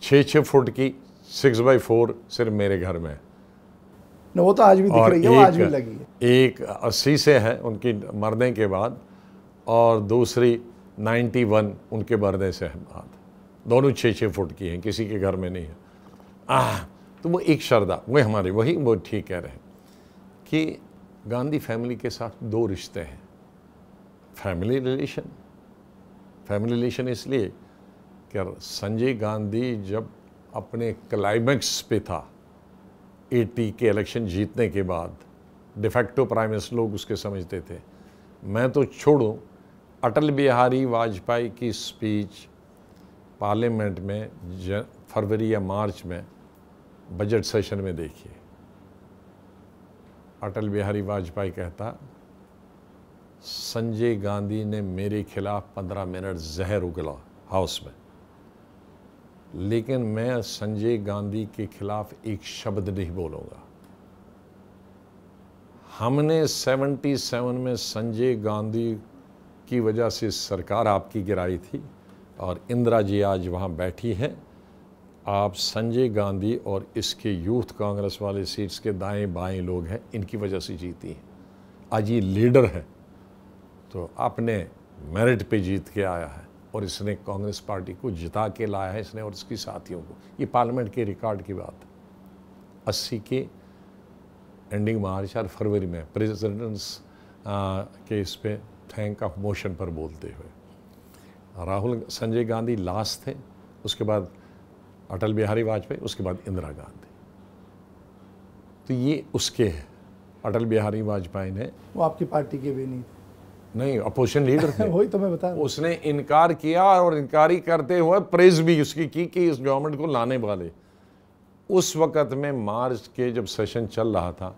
B: छः छः फुट की सिक्स बाई फोर सिर्फ मेरे घर में
A: न वो तो आज भी दिख रही है वो आज भी लगी
B: है एक अस्सी से है उनकी मरने के बाद और दूसरी 91 उनके मरने से है बाद दोनों छः छः फुट की हैं किसी के घर में नहीं है आह तो वो एक श्रद्धा वही हमारे वही वो ठीक कह रहे हैं कि गांधी फैमिली के साथ दो रिश्ते हैं फैमिली रिलेशन फैमिली रिलेशन इसलिए कि संजय गांधी जब अपने क्लाइमैक्स पे था एटी के इलेक्शन जीतने के बाद डिफेक्टो प्राइम मिनिस्टर लोग उसके समझते थे मैं तो छोड़ूँ अटल बिहारी वाजपेयी की स्पीच पार्लियामेंट में फरवरी या मार्च में बजट सेशन में देखिए अटल बिहारी वाजपेयी कहता संजय गांधी ने मेरे खिलाफ पंद्रह मिनट जहर उगला हाउस में लेकिन मैं संजय गांधी के खिलाफ एक शब्द नहीं बोलूँगा हमने 77 में संजय गांधी की वजह से सरकार आपकी गिराई थी और इंदिरा जी आज वहाँ बैठी हैं आप संजय गांधी और इसके यूथ कांग्रेस वाले सीट्स के दाएं बाएं लोग हैं इनकी वजह से जीती हैं आज ये लीडर है तो आपने मेरिट पे जीत के आया है और इसने कांग्रेस पार्टी को जिता के लाया है इसने और इसकी साथियों को ये पार्लियामेंट के रिकॉर्ड की बात है अस्सी के एंडिंग मार्च और फरवरी में प्रेजिडेंस के इस पर थैंक ऑफ मोशन पर बोलते हुए राहुल संजय गांधी लास्ट थे उसके बाद अटल बिहारी वाजपेयी उसके बाद इंदिरा गांधी तो ये उसके हैं अटल बिहारी वाजपेयी ने
A: वो आपकी पार्टी के भी नहीं थे
B: नहीं अपोजिशन लीडर थे वही तो मैं बता उसने इनकार किया और इनकारी करते हुए प्रेज भी उसकी की कि इस गवर्नमेंट को लाने वाले उस वक़्त में मार्च के जब सेशन चल रहा था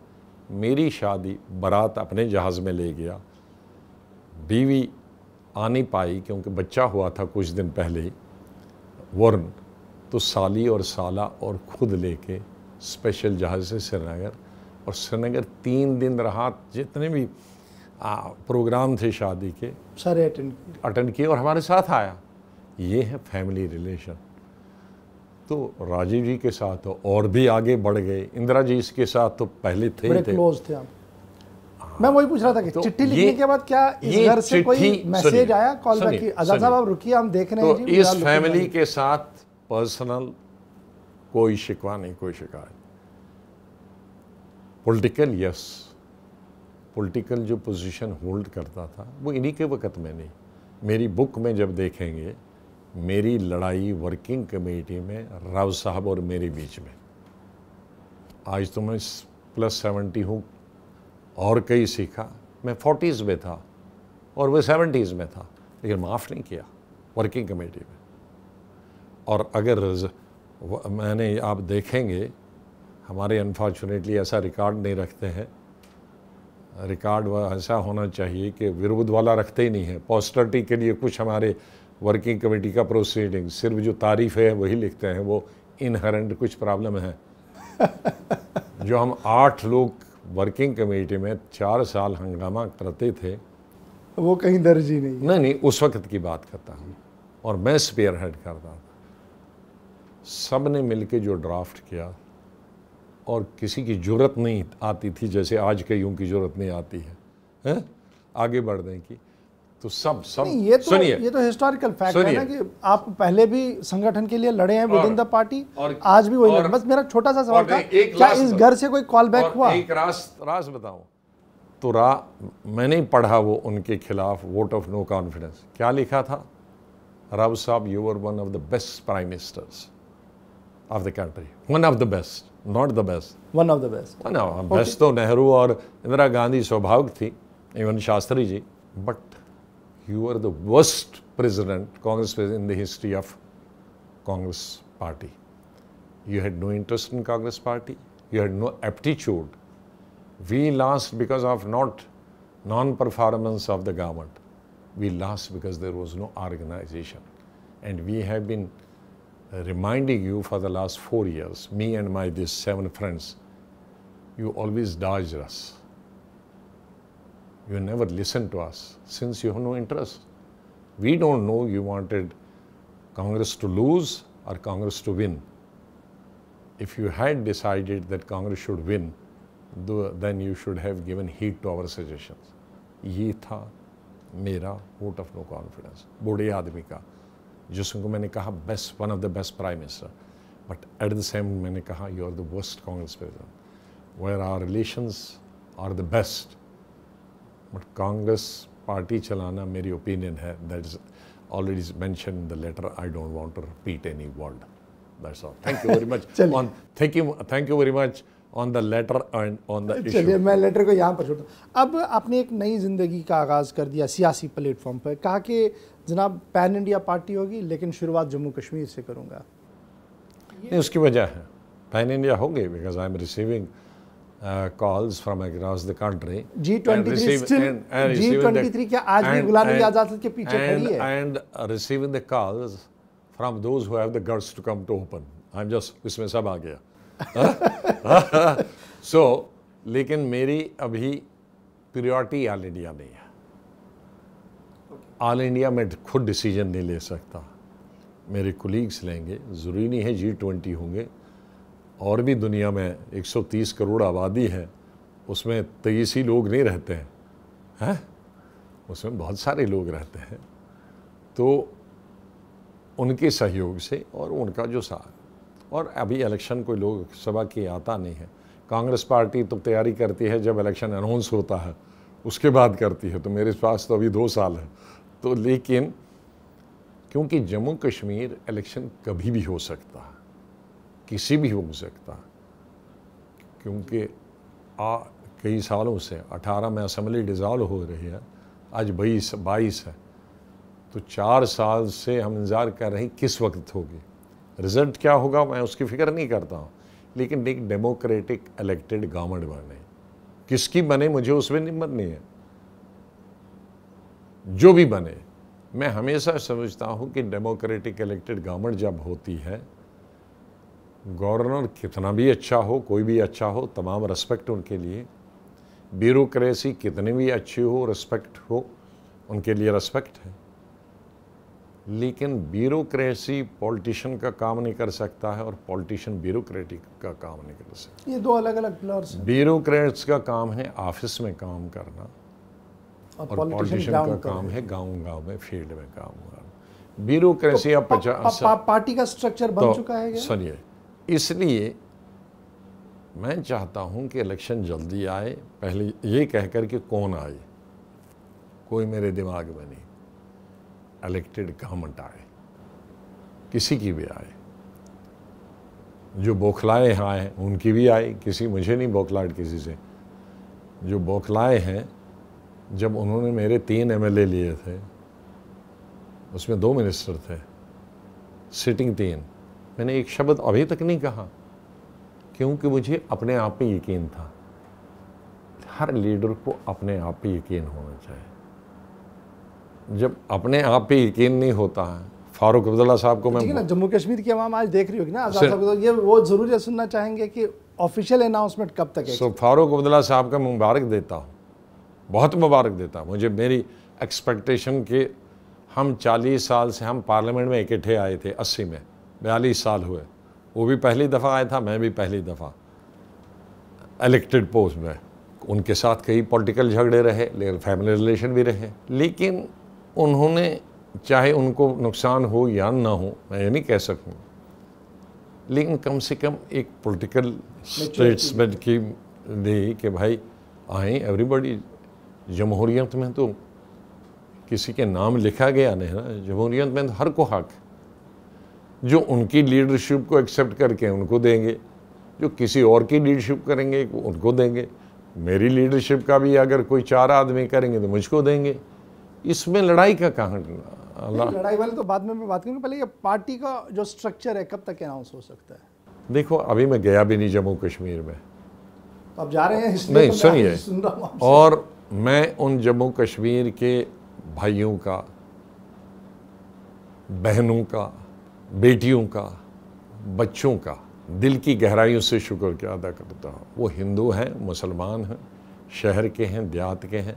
B: मेरी शादी बारात अपने जहाज़ में ले गया बीवी आ नहीं पाई क्योंकि बच्चा हुआ था कुछ दिन पहले ही वर्न तो साली और साला और खुद लेके स्पेशल जहाज़ से श्रीनगर और श्रीनगर तीन दिन रहा जितने भी आ, प्रोग्राम थे शादी के सारे अटेंड अटेंड किए और हमारे साथ आया ये है फैमिली रिलेशन तो राजीव जी के साथ तो और भी आगे बढ़ गए इंदिरा जी इसके साथ तो पहले थे बड़े क्लोज
A: थे आप मैं वही पूछ रहा था कि तो चिट्ठी लिखने के बाद क्या इस घर से कोई मैसेज आया कॉल बैक आजाद साहब आप रुकिए हम देख रहे तो हैं तो इस फैमिली
B: के साथ पर्सनल कोई शिकवा नहीं कोई शिकायत पॉलिटिकल यस पॉलिटिकल जो पोजीशन होल्ड करता था वो इन्हीं के वक़्त में नहीं मेरी बुक में जब देखेंगे मेरी लड़ाई वर्किंग कमेटी में राव साहब और मेरे बीच में आज तो मैं प्लस सेवेंटी हूँ और कई सीखा मैं फोर्टीज़ में था और वह सेवेंटीज़ में था लेकिन माफ़ नहीं किया वर्किंग कमेटी में और अगर मैंने आप देखेंगे हमारे अनफॉर्चुनेटली ऐसा रिकॉर्ड नहीं रखते हैं रिकॉर्ड वह ऐसा होना चाहिए कि विरोध वाला रखते ही नहीं है पॉस्टर्टी के लिए कुछ हमारे वर्किंग कमेटी का प्रोसीडिंग सिर्फ जो तारीफ है वही लिखते हैं वो इनहरेंट कुछ प्रॉब्लम है जो हम आठ लोग वर्किंग कमेटी में चार साल हंगामा करते थे वो कहीं दर्ज ही नहीं नहीं नहीं उस वक्त की बात करता हूँ और मैं स्पेयर हेड करता था सब ने मिल के जो ड्राफ्ट किया और किसी की ज़रूरत नहीं आती थी जैसे आज कईयों की ज़रूरत नहीं आती है, है? आगे बढ़ने की तो सब सब ये तो सुनिए ये तो
A: हिस्टोरिकल फैक्ट है ना कि आप पहले भी संगठन के लिए लड़े हैं विद इन द पार्टी और आज भी वही बस मेरा छोटा सा सवाल था क्या इस घर से कोई कॉल बैक हुआ एक
B: रास रास बताओ तो रा मैंने पढ़ा वो उनके खिलाफ वोट ऑफ नो कॉन्फिडेंस क्या लिखा था राव साहब you are one of the best prime ministers of the country one of the best Not the best. One of the best. One of the best तो नेहरू और इंदिरा गांधी सौभाग्य थी even Shastri But you are the worst president, Congress president in the history of Congress party. You had no interest in Congress party. You had no aptitude. We lost because of not non-performance of the government. We lost because there was no organization. And we have been reminding you for the last four years, me and my these seven friends, you always dodged us. You never listened to us since you have no interest. We don't know you wanted Congress to lose or Congress to win. If you had decided that Congress should win, then you should have given heed to our suggestions. Ye tha, mera vote of no confidence, बूढ़े आदमी ka. जिसको मैंने कहा best one of the best prime minister but at the same मैंने कहा you are the worst Congress president where our relations are the best but Congress party चलाना मेरी opinion है that is already mention the letter I don't want to repeat any word that's all thank you very much thank you thank you very much on the letter and on the चलिए मैं letter
A: को यहाँ पर छोड़ता अब आपने एक नई ज़िंदगी का आगाज़ कर दिया सियासी प्लेटफॉर्म पर कहा कि जनाब पैन इंडिया पार्टी होगी लेकिन शुरुआत जम्मू कश्मीर से करूँगा
B: नहीं उसकी वजह है पैन इंडिया होगी because I am receiving calls from across the country G twenty three क्या आज भी गुलाम नबी आजाद के पीछे खड़ी है and receiving the calls from those who have the guts to come to open I am just इसमें सब आ गया सो लेकिन मेरी अभी प्रियोरिटी ऑल इंडिया नहीं है ऑल इंडिया में खुद डिसीजन नहीं ले सकता मेरे कोलीग्स लेंगे ज़रूरी नहीं है जी ट्वेंटी होंगे और भी दुनिया में 130 करोड़ आबादी है उसमें तेईस ही लोग नहीं रहते हैं है? उसमें बहुत सारे लोग रहते हैं तो उनके सहयोग से और उनका जो साथ और अभी इलेक्शन कोई लोकसभा की आता नहीं है कांग्रेस पार्टी तो तैयारी करती है जब इलेक्शन अनाउंस होता है उसके बाद करती है तो मेरे पास तो अभी दो साल है तो लेकिन क्योंकि जम्मू कश्मीर इलेक्शन कभी भी हो सकता है किसी भी हो सकता क्योंकि आ कई सालों से 18 में असम्बली डिज़ॉल्व हो रही है आज बाईस बाईस है तो चार साल से हम इंतज़ार कर रहे हैं किस वक्त होगी रिज़ल्ट क्या होगा मैं उसकी फ़िक्र नहीं करता हूँ लेकिन एक डेमोक्रेटिक इलेक्टेड गवर्नमेंट बने किसकी बने मुझे उसमें निम्मत नहीं है जो भी बने मैं हमेशा समझता हूँ कि डेमोक्रेटिक इलेक्टेड गवर्नमेंट जब होती है गवर्नर कितना भी अच्छा हो कोई भी अच्छा हो तमाम रेस्पेक्ट उनके लिए ब्यूरोक्रेसी कितनी भी अच्छी हो रेस्पेक्ट हो उनके लिए रेस्पेक्ट है लेकिन ब्यूरोक्रेसी पॉलिटिशियन का काम नहीं कर सकता है और पॉलिटिशियन ब्यूरोक्रेटिक का काम नहीं कर सकता
A: ये दो अलग अलग प्लर्स
B: ब्यूरोक्रेट्स का काम है ऑफिस में काम करना और, पॉलिटिशियन का काम है गांव गांव में फील्ड में काम करना ब्यूरोक्रेसी तो, पा, पा,
A: पार्टी का स्ट्रक्चर बन तो, चुका है
B: सुनिए इसलिए मैं चाहता हूं कि इलेक्शन जल्दी आए पहले ये कहकर के कौन आए कोई मेरे दिमाग में नहीं इलेक्टेड गवर्नमेंट आए किसी की भी आए जो बौखलाए हैं आए उनकी भी आए किसी मुझे नहीं बौखलाट किसी से जो बौखलाए हैं जब उन्होंने मेरे तीन एमएलए लिए थे उसमें दो मिनिस्टर थे सिटिंग तीन मैंने एक शब्द अभी तक नहीं कहा क्योंकि मुझे अपने आप पे यकीन था हर लीडर को अपने आप पे यकीन होना चाहिए जब अपने आप पे यकीन नहीं होता है फारूक अब्दुल्ला साहब को मैं ना
A: जम्मू कश्मीर की आवाम आज देख रही होगी ना आजाद साहब तो ये वो ज़रूर सुनना चाहेंगे कि ऑफिशियल अनाउंसमेंट कब तक है सो
B: फारूक अब्दुल्ला साहब का मुबारक देता हूँ बहुत मुबारक देता हूँ मुझे मेरी एक्सपेक्टेशन के हम 40 साल से हम पार्लियामेंट में इकट्ठे आए थे 80 में बयालीस साल हुए वो भी पहली दफ़ा आया था मैं भी पहली दफ़ा इलेक्टेड पोस्ट में उनके साथ कई पॉलिटिकल झगड़े रहे लेकिन फैमिली रिलेशन भी रहे लेकिन उन्होंने चाहे उनको नुकसान हो या ना हो मैं ये नहीं कह सकूँ लेकिन कम से कम एक पॉलिटिकल स्टेट्समैन की दे कि भाई आए एवरीबॉडी जमहूरियत में तो किसी के नाम लिखा गया नहीं ना जमहूरियत में तो हर को हक जो उनकी लीडरशिप को एक्सेप्ट करके उनको देंगे जो किसी और की लीडरशिप करेंगे उनको देंगे मेरी लीडरशिप का भी अगर कोई चार आदमी करेंगे तो मुझको देंगे इसमें लड़ाई का कहाँ लड़ाई
A: वाले तो बाद में भी बात करूँगी पहले ये पार्टी का जो स्ट्रक्चर है कब तक अनाउंस हो सकता
B: है देखो अभी मैं गया भी नहीं जम्मू कश्मीर में
A: तो आप जा रहे हैं नहीं तो सुनिए सुन और
B: मैं उन जम्मू कश्मीर के भाइयों का बहनों का बेटियों का बच्चों का दिल की गहराइयों से शुक्र अदा करता हूँ वो हिंदू हैं मुसलमान हैं शहर के हैं देहात के हैं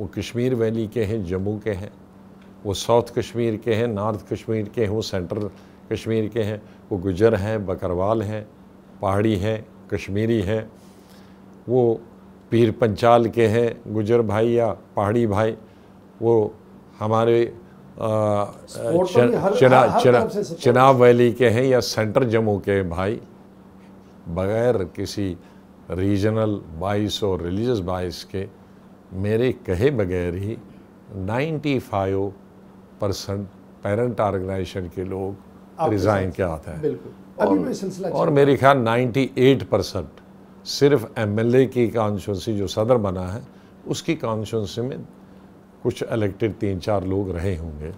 B: वो कश्मीर वैली के हैं जम्मू के हैं वो साउथ कश्मीर के हैं नॉर्थ कश्मीर के हैं वो सेंट्रल कश्मीर के हैं वो गुजर हैं बकरवाल हैं पहाड़ी हैं कश्मीरी हैं वो पीर पंचाल के हैं गुजर भाई या पहाड़ी भाई वो हमारे चनाब वैली के हैं या सेंटर जम्मू के भाई बग़ैर किसी रीजनल बाइस और रिलीजस बाइस के मेरे कहे बगैर ही 95 परसेंट पेरेंट ऑर्गेनाइजेशन के लोग रिज़ाइन के आता
A: हैं और, और मेरे
B: ख्याल 98 परसेंट सिर्फ एमएलए की कॉन्स्टिटेंसी जो सदर बना है उसकी कॉन्स्टिटेंसी में कुछ इलेक्टेड तीन चार लोग रहे होंगे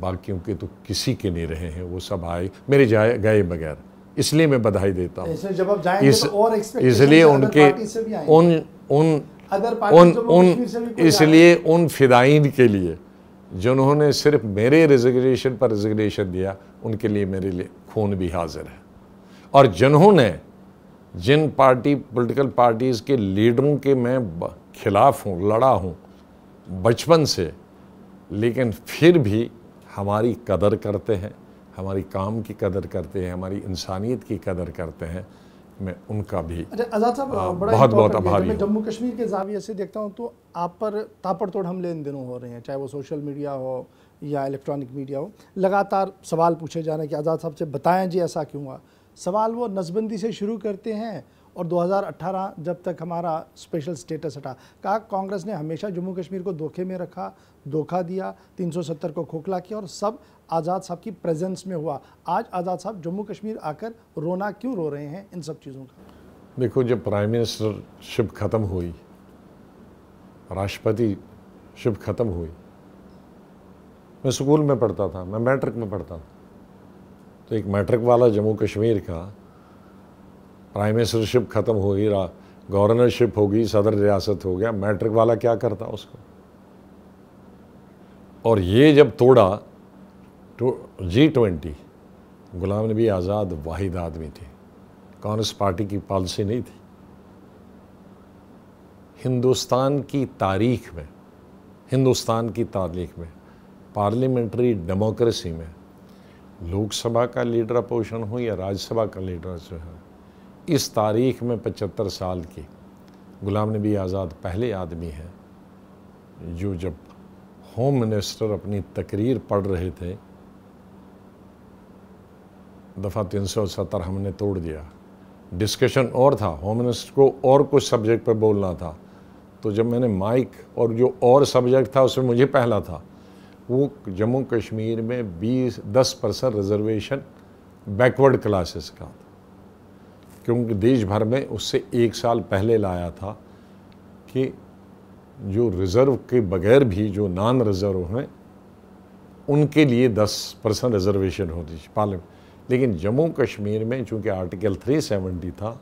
B: बाकियों के तो किसी के नहीं रहे हैं वो सब आए मेरे जाए गए बगैर इसलिए मैं बधाई देता हूँ तो इसलिए तो उनके उन उन अदर उन उन इसलिए उन फिदाइन के लिए जिन्होंने सिर्फ मेरे रिजर्वेशन पर रिजर्वेशन दिया उनके लिए मेरे लिए खून भी हाजिर है और जिन्होंने जिन पार्टी पॉलिटिकल पार्टीज़ के लीडरों के मैं खिलाफ हूँ लड़ा हूँ बचपन से लेकिन फिर भी हमारी कदर करते हैं हमारी काम की कदर करते हैं हमारी इंसानियत की कदर करते हैं मैं उनका भी अच्छा, आज़ाद साहब बड़ा बहुत बहुत आभारी मैं
A: जम्मू कश्मीर के जाविये से देखता हूँ तो आप पर तापड़तोड़ हमले इन दिनों हो रहे हैं चाहे वो सोशल मीडिया हो या इलेक्ट्रॉनिक मीडिया हो लगातार सवाल पूछे जा रहे हैं कि आज़ाद साहब से बताएं जी ऐसा क्यों हुआ सवाल वो नसबंदी से शुरू करते हैं और 2018 जब तक हमारा स्पेशल स्टेटस हटा कहा कांग्रेस ने हमेशा जम्मू कश्मीर को धोखे में रखा धोखा दिया 370 को खोखला किया और सब आज़ाद साहब की प्रेजेंस में हुआ आज आज़ाद साहब जम्मू कश्मीर आकर रोना क्यों रो रहे हैं इन सब चीज़ों का
B: देखो जब प्राइम मिनिस्टरशिप ख़त्म हुई राष्ट्रपति शिप ख़त्म हुई मैं स्कूल में पढ़ता था मैं मैट्रिक में पढ़ता था तो एक मैट्रिक वाला जम्मू कश्मीर का प्राइम मिनिस्टरशिप ख़त्म हो गई गवर्नरशिप होगी सदर रियासत हो गया मैट्रिक वाला क्या करता उसको और ये जब तोड़ा जी ट्वेंटी गुलाम नबी आज़ाद वाहिद आदमी थे कांग्रेस पार्टी की पॉलिसी नहीं थी हिंदुस्तान की तारीख में हिंदुस्तान की तारीख में पार्लियामेंट्री डेमोक्रेसी में लोकसभा का लीडर अपोजिशन हो या राज्यसभा का लीडर जो है इस तारीख में पचहत्तर साल की गुलाम नबी आज़ाद पहले आदमी हैं जो जब होम मिनिस्टर अपनी तकरीर पढ़ रहे थे दफ़ा सत्तर हमने तोड़ दिया डिस्कशन और था होम मिनिस्टर को और कुछ सब्जेक्ट पर बोलना था तो जब मैंने माइक और जो और सब्जेक्ट था उसमें मुझे पहला था वो जम्मू कश्मीर में 20 10 परसेंट रिजर्वेशन बैकवर्ड क्लासेस का था क्योंकि देश भर में उससे एक साल पहले लाया था कि जो रिज़र्व के बगैर भी जो नॉन रिज़र्व हैं उनके लिए 10 परसेंट रिजर्वेशन होती पार्लियामेंट लेकिन जम्मू कश्मीर में चूँकि आर्टिकल 370 था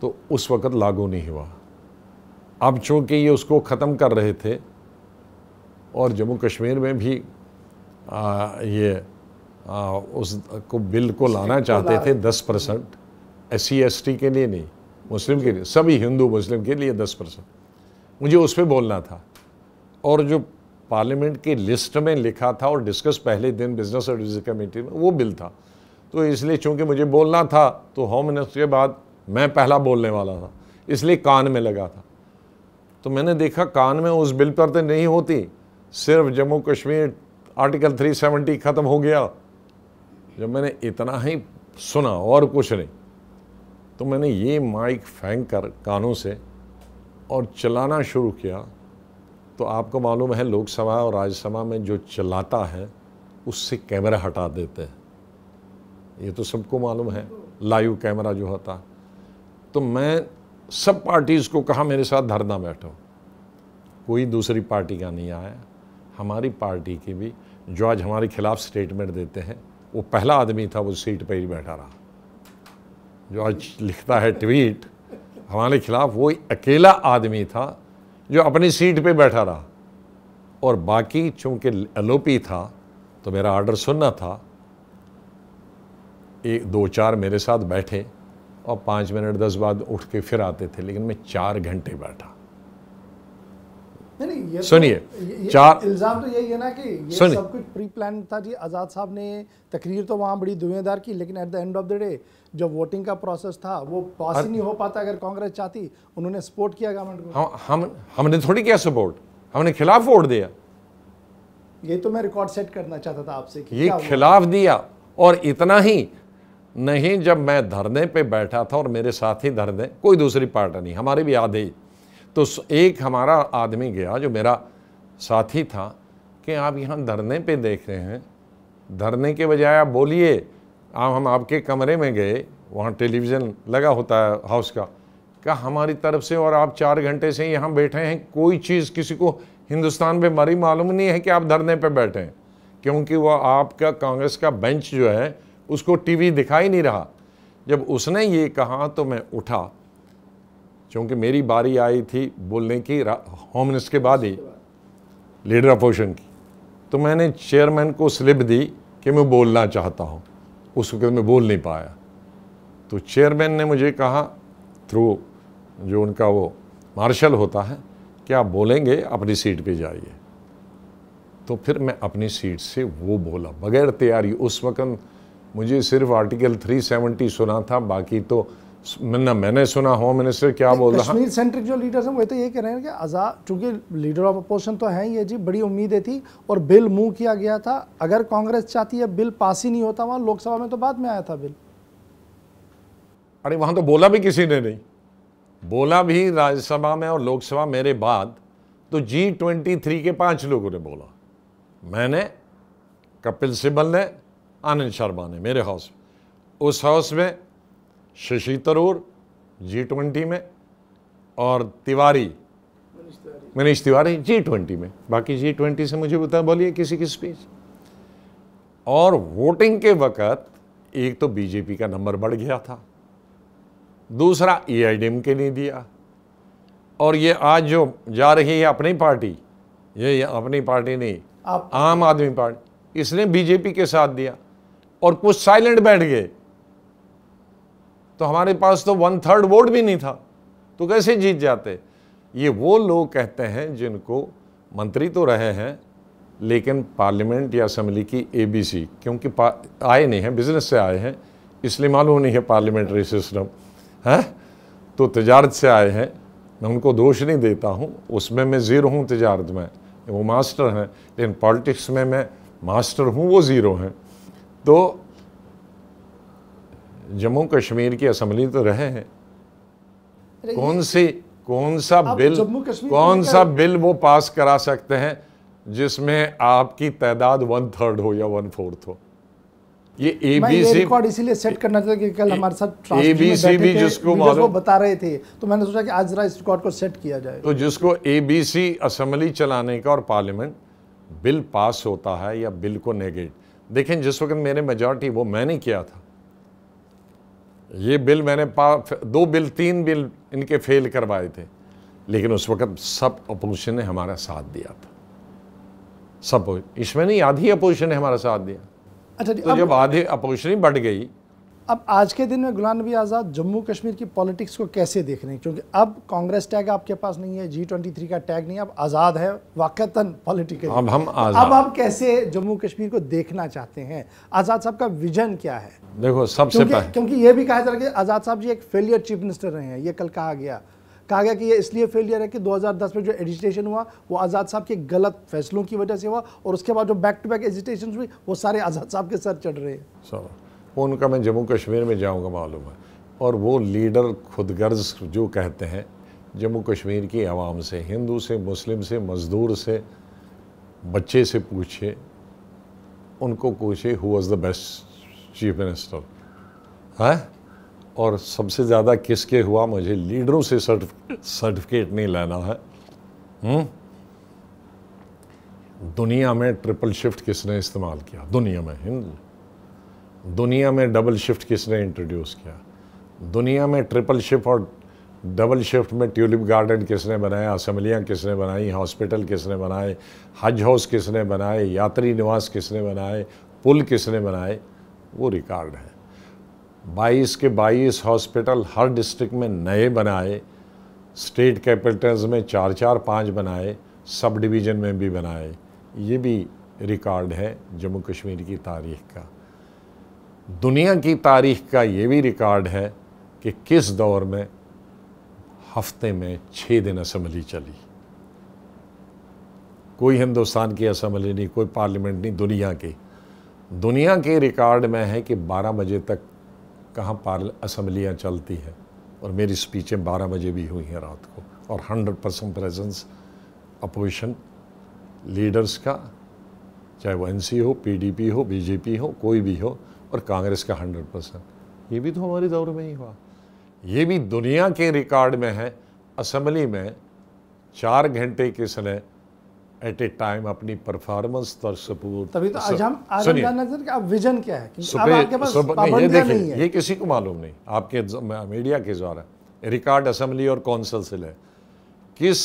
B: तो उस वक़्त लागू नहीं हुआ अब चूँकि ये उसको ख़त्म कर रहे थे और जम्मू कश्मीर में भी आ, ये आ, उस को बिल को लाना तो चाहते थे दस परसेंट एस सी के लिए नहीं मुस्लिम के लिए सभी हिंदू मुस्लिम के लिए दस परसेंट मुझे उस पर बोलना था और जो पार्लियामेंट की लिस्ट में लिखा था और डिस्कस पहले दिन बिजनेस एडवाइजरी कमेटी में वो बिल था तो इसलिए चूंकि मुझे बोलना था तो होम मिनिस्टर के बाद मैं पहला बोलने वाला था इसलिए कान में लगा था तो मैंने देखा कान में उस बिल पर तो नहीं होती सिर्फ जम्मू कश्मीर आर्टिकल 370 ख़त्म हो गया जब मैंने इतना ही सुना और कुछ नहीं तो मैंने ये माइक फेंक कर कानों से और चलाना शुरू किया तो आपको मालूम है लोकसभा और राज्यसभा में जो चलाता है उससे कैमरा हटा देते हैं ये तो सबको मालूम है लाइव कैमरा जो होता तो मैं सब पार्टीज़ को कहा मेरे साथ धरना बैठो कोई दूसरी पार्टी का नहीं आया हमारी पार्टी की भी जो आज हमारे खिलाफ स्टेटमेंट देते हैं वो पहला आदमी था वो सीट पर ही बैठा रहा जो आज लिखता है ट्वीट हमारे खिलाफ वो अकेला आदमी था जो अपनी सीट पे बैठा रहा और बाकी चूंकि एलोपी था तो मेरा ऑर्डर सुनना था एक दो चार मेरे साथ बैठे और पाँच मिनट दस बाद उठ के फिर आते थे लेकिन मैं चार घंटे बैठा
A: नहीं तो सुनिए चार इल्जाम तो यही है ना कि ये सब कुछ प्री प्लान था जी आज़ाद साहब ने तकरीर तो वहाँ बड़ी दुनियादार की लेकिन at the end of the day जो वोटिंग का प्रोसेस था वो पास ही नहीं हो पाता अगर कांग्रेस चाहती उन्होंने सपोर्ट किया गवर्नमेंट को
B: हम, हम हमने थोड़ी किया सपोर्ट हमने खिलाफ वोट दिया
A: ये तो मैं रिकॉर्ड सेट करना चाहता था आपसे ये
B: खिलाफ दिया और इतना ही नहीं जब मैं धरने पे बैठा था और मेरे साथ ही धरने कोई दूसरी पार्टी नहीं हमारे भी आधे तो एक हमारा आदमी गया जो मेरा साथी था कि आप यहाँ धरने पे देख रहे हैं धरने के बजाय आप बोलिए आप हम आपके कमरे में गए वहाँ टेलीविज़न लगा होता है हाउस का क्या हमारी तरफ से और आप चार घंटे से यहाँ बैठे हैं कोई चीज़ किसी को हिंदुस्तान में मरी मालूम नहीं है कि आप धरने पर बैठे हैं क्योंकि वह आपका कांग्रेस का बेंच जो है उसको टीवी दिखाई नहीं रहा जब उसने ये कहा तो मैं उठा क्योंकि मेरी बारी आई थी बोलने की होम मिनिस्टर के बाद ही लीडर अपोजिशन की तो मैंने चेयरमैन को स्लिप दी कि मैं बोलना चाहता हूँ उस वक्त मैं बोल नहीं पाया तो चेयरमैन ने मुझे कहा थ्रू जो उनका वो मार्शल होता है कि आप बोलेंगे अपनी सीट पे जाइए तो फिर मैं अपनी सीट से वो बोला बगैर तैयारी उस वक्त मुझे सिर्फ आर्टिकल 370 सुना था बाकी तो ना मैंने सुना होम मिनिस्टर क्या बोल रहा कश्मीर
A: सेंट्रिक जो लीडर्स हैं वो तो ये कह रहे हैं कि आज़ाद चूंकि लीडर ऑफ अपोजिशन तो हैं ये जी बड़ी उम्मीदें थी और बिल मूव किया गया था अगर कांग्रेस चाहती है बिल पास ही नहीं होता वहाँ लोकसभा में तो बाद में आया था
B: बिल अरे वहां तो बोला भी किसी ने नहीं बोला भी राज्यसभा में और लोकसभा मेरे बाद तो जी ट्वेंटी थ्री के पांच लोगों ने बोला मैंने कपिल सिब्बल ने आनंद शर्मा ने मेरे हाउस उस हाउस में शशि तरूर जी ट्वेंटी में और तिवारी मनीष तिवारी जी ट्वेंटी में बाकी जी ट्वेंटी से मुझे बता बोलिए किसी की स्पीच और वोटिंग के वक़्त एक तो बीजेपी का नंबर बढ़ गया था दूसरा एम e के नहीं दिया और ये आज जो जा रही है अपनी पार्टी ये अपनी पार्टी नहीं आप आम आदमी पार्टी इसने बीजेपी के साथ दिया और कुछ साइलेंट बैठ गए तो हमारे पास तो वन थर्ड वोट भी नहीं था तो कैसे जीत जाते ये वो लोग कहते हैं जिनको मंत्री तो रहे हैं लेकिन पार्लियामेंट या असम्बली की एबीसी क्योंकि आए नहीं हैं बिजनेस से आए हैं इसलिए मालूम नहीं है पार्लियामेंट्री सिस्टम है तो तजारत से आए हैं मैं उनको दोष नहीं देता हूँ उसमें मैं ज़ीरो हूँ तजारत में वो मास्टर हैं लेकिन पॉलिटिक्स में मैं मास्टर हूँ वो ज़ीरो हैं तो जम्मू कश्मीर की असम्बली तो रहे हैं कौन सी कौन सा बिल कौन सा बिल वो पास करा सकते हैं जिसमें आपकी तादाद वन थर्ड हो या वन फोर्थ हो ये एबीसी रिकॉर्ड
A: इसीलिए सेट करना चाहता कि कल हमारे साथ एबीसी भी जिसको वो बता रहे थे तो मैंने सोचा कि आज जरा इस रिकॉर्ड को सेट किया जाए
B: तो जिसको एबीसी असम्बली चलाने का और पार्लियामेंट बिल पास होता है या बिल को नेगेट देखें जिस वक्त मेरे मेजॉरिटी वो मैंने किया था ये बिल मैंने पा दो बिल तीन बिल इनके फेल करवाए थे लेकिन उस वक्त सब अपोजिशन ने हमारा साथ दिया था सब इसमें नहीं आधी अपोजिशन ने हमारा साथ दिया अच्छा तो जब आधी अपोजिशन ही बढ़ गई
A: अब आज के दिन में गुलाम नबी आज़ाद जम्मू कश्मीर की पॉलिटिक्स को कैसे देख रहे हैं क्योंकि अब कांग्रेस टैग आपके पास नहीं है जी ट्वेंटी थ्री का टैग नहीं अब आज़ाद है वाक़ता पॉलिटिकल अब हम आजाद। अब आप कैसे जम्मू कश्मीर को देखना चाहते हैं आज़ाद साहब का विजन क्या है
B: देखो सबसे क्योंकि,
A: क्योंकि ये भी कहा जा रहा है कि आज़ाद साहब जी एक फेलियर चीफ मिनिस्टर रहे हैं ये कल कहा गया कहा गया कि ये इसलिए फेलियर है कि 2010 में जो एजिटेशन हुआ वो आज़ाद साहब के गलत फैसलों की वजह से हुआ और उसके बाद जो बैक टू बैक एजिटेशन हुई वो सारे आज़ाद साहब के सर चढ़ रहे हैं
B: so. वो उनका मैं जम्मू कश्मीर में जाऊँगा मालूम है और वो लीडर खुदगर्ज जो कहते हैं जम्मू कश्मीर की आवाम से हिंदू से मुस्लिम से मज़दूर से बच्चे से पूछे उनको पूछे who was the best chief minister है और सबसे ज़्यादा किसके हुआ मुझे लीडरों से सर्टिफिकेट नहीं लेना है हुँ? हम्म? दुनिया में ट्रिपल शिफ्ट किसने इस्तेमाल किया दुनिया में हिंदू दुनिया में डबल शिफ्ट किसने इंट्रोड्यूस किया दुनिया में ट्रिपल शिफ्ट और डबल शिफ्ट में ट्यूलिप गार्डन किसने बनाया असम्बलियाँ किसने बनाई हॉस्पिटल किसने बनाए हज हाउस किसने बनाए यात्री निवास किसने बनाए पुल किसने बनाए वो रिकॉर्ड है 22 के 22 हॉस्पिटल हर डिस्ट्रिक्ट में नए बनाए स्टेट कैपिटल्स में चार चार पाँच बनाए सब डिवीज़न में भी बनाए ये भी रिकॉर्ड है जम्मू कश्मीर की तारीख का दुनिया की तारीख का ये भी रिकॉर्ड है कि किस दौर में हफ्ते में छः दिन असम्बली चली कोई हिंदुस्तान की असम्बली नहीं कोई पार्लियामेंट नहीं दुनिया की दुनिया के रिकॉर्ड में है कि 12 बजे तक कहाँ पार्ल असम्बलियाँ चलती हैं और मेरी स्पीचें 12 बजे भी हुई हैं रात को और 100 परसेंट प्रेजेंस अपोजिशन लीडर्स का चाहे वो एनसी हो पीडीपी हो बीजेपी हो कोई भी हो और कांग्रेस का हंड्रेड परसेंट ये भी तो हमारे दौर में ही हुआ ये भी दुनिया के रिकॉर्ड में है असम्बली में चार घंटे के समय एट ए टाइम अपनी परफॉर्मेंस तरसपूर तभी तो आज हम आज हम
A: कि अब विजन क्या है सुबह सुबह नहीं, ये देखिए ये किसी
B: को मालूम नहीं आपके मीडिया के द्वारा रिकॉर्ड असम्बली और कौंसिल से ले किस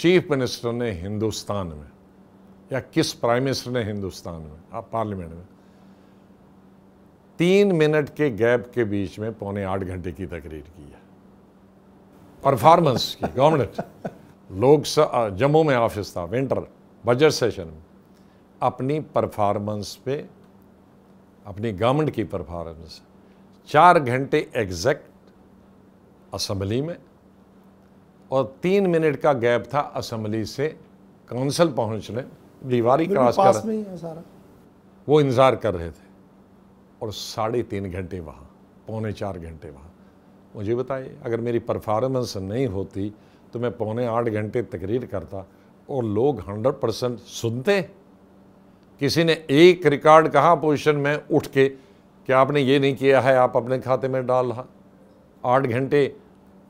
B: चीफ मिनिस्टर ने हिंदुस्तान में या किस प्राइम मिनिस्टर ने हिंदुस्तान में आप पार्लियामेंट में तीन मिनट के गैप के बीच में पौने आठ घंटे की तकरीर की है परफॉर्मेंस की गवर्नमेंट लोग जम्मू में ऑफिस था विंटर बजट सेशन में अपनी परफॉर्मेंस पे अपनी गवर्नमेंट की परफॉर्मेंस चार घंटे एग्जैक्ट असम्बली में और तीन मिनट का गैप था असम्बली से काउंसिल पहुंचने दीवारी क्रॉस
A: कर
B: वो इंतज़ार कर रहे थे और साढ़े तीन घंटे वहाँ पौने चार घंटे वहाँ मुझे बताइए अगर मेरी परफॉर्मेंस नहीं होती तो मैं पौने आठ घंटे तकरीर करता और लोग हंड्रेड परसेंट सुनते किसी ने एक रिकॉर्ड कहा पोजिशन में उठ के कि आपने ये नहीं किया है आप अपने खाते में डाल रहा आठ घंटे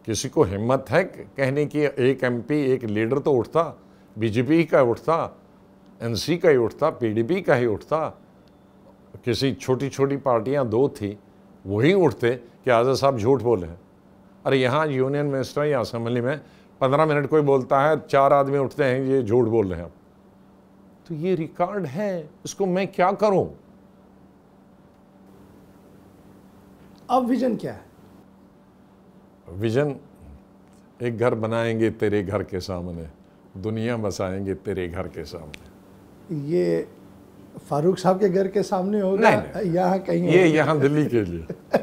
B: किसी को हिम्मत है कहने की एक एमपी एक लीडर तो उठता बीजेपी का उठता एनसी का ही उठता पीडीपी का ही उठता किसी छोटी छोटी पार्टियां दो थी वही उठते कि आज़ाद साहब झूठ बोले अरे यहाँ यूनियन मिनिस्टर या असम्बली में पंद्रह मिनट कोई बोलता है चार आदमी उठते हैं ये झूठ बोल रहे हैं तो ये रिकॉर्ड है इसको मैं क्या करूं अब विजन क्या है विजन एक घर बनाएंगे तेरे घर के सामने दुनिया बसाएंगे तेरे घर के सामने
A: ये फारूक साहब के घर के सामने होगा यहाँ कहीं ये यहाँ दिल्ली
B: के लिए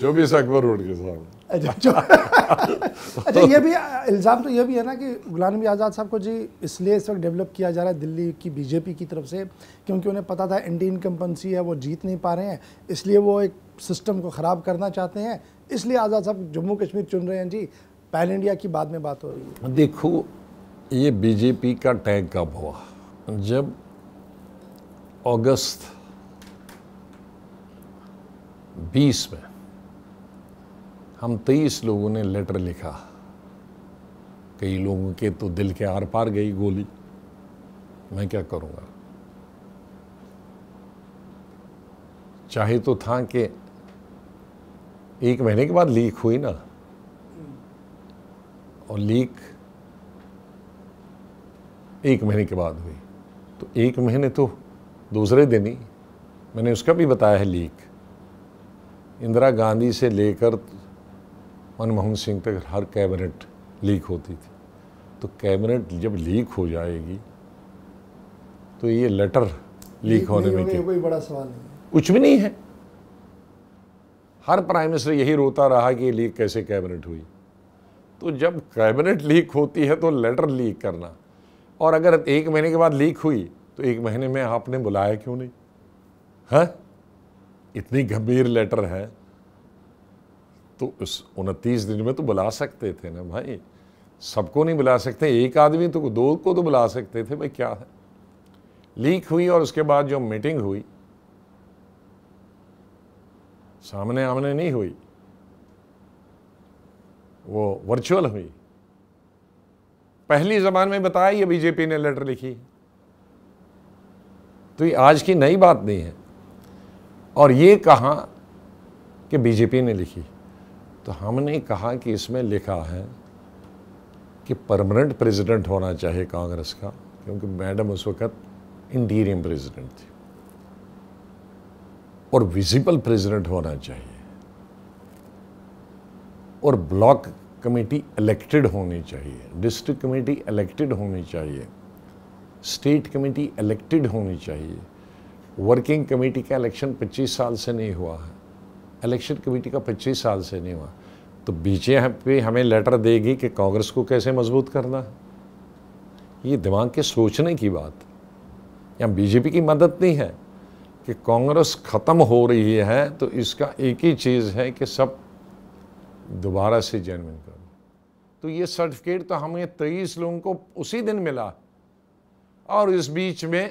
B: चौबीस अकबर रोड के सामने अच्छा, अच्छा ये भी
A: इल्ज़ाम तो ये भी है ना कि गुलाम नबी आज़ाद साहब को जी इसलिए इस वक्त डेवलप किया जा रहा है दिल्ली की बीजेपी की तरफ से क्योंकि उन्हें पता था एंटी इनकम्पन्सी है वो जीत नहीं पा रहे हैं इसलिए वो एक सिस्टम को ख़राब करना चाहते हैं इसलिए आज़ाद साहब जम्मू कश्मीर चुन रहे हैं जी पैन इंडिया की बाद में बात हो रही
B: है देखो ये बीजेपी का टैग कब हुआ जब अगस्त 20 में हम 23 लोगों ने लेटर लिखा कई लोगों के तो दिल के आर पार गई गोली मैं क्या करूंगा चाहे तो था कि एक महीने के बाद लीक हुई ना और लीक एक महीने के बाद हुई तो एक महीने तो दूसरे दिन ही मैंने उसका भी बताया है लीक इंदिरा गांधी से लेकर मनमोहन सिंह तक हर कैबिनेट लीक होती थी तो कैबिनेट जब लीक हो जाएगी तो ये लेटर लीक होने में क्या
A: कोई बड़ा सवाल नहीं
B: कुछ भी नहीं है हर प्राइम मिनिस्टर यही रोता रहा कि लीक कैसे कैबिनेट हुई तो जब कैबिनेट लीक होती है तो लेटर लीक करना और अगर एक महीने के बाद लीक हुई एक महीने में आपने बुलाया क्यों नहीं है हाँ? इतनी गंभीर लेटर है तो उस उनतीस दिन में तो बुला सकते थे ना भाई सबको नहीं बुला सकते एक आदमी तो दो को तो बुला सकते थे भाई क्या है लीक हुई और उसके बाद जो मीटिंग हुई सामने आमने नहीं हुई वो वर्चुअल हुई पहली जबान में बताया ये बीजेपी ने लेटर लिखी तो ये आज की नई बात नहीं है और ये कहा कि बीजेपी ने लिखी तो हमने कहा कि इसमें लिखा है कि परमानेंट प्रेसिडेंट होना चाहिए कांग्रेस का क्योंकि मैडम उस वक़्त इंटीरियम प्रेसिडेंट थी और विजिबल प्रेसिडेंट होना चाहिए और ब्लॉक कमेटी इलेक्टेड होनी चाहिए डिस्ट्रिक्ट कमेटी इलेक्टेड होनी चाहिए स्टेट कमेटी इलेक्टेड होनी चाहिए वर्किंग कमेटी का इलेक्शन 25 साल से नहीं हुआ है इलेक्शन कमेटी का 25 साल से नहीं हुआ तो बीचे पे हमें लेटर देगी कि कांग्रेस को कैसे मजबूत करना है ये दिमाग के सोचने की बात यहाँ बीजेपी की मदद नहीं है कि कांग्रेस ख़त्म हो रही है तो इसका एक ही चीज़ है कि सब दोबारा से जन्म करो तो ये सर्टिफिकेट तो हमें तेईस लोगों को उसी दिन मिला और इस बीच में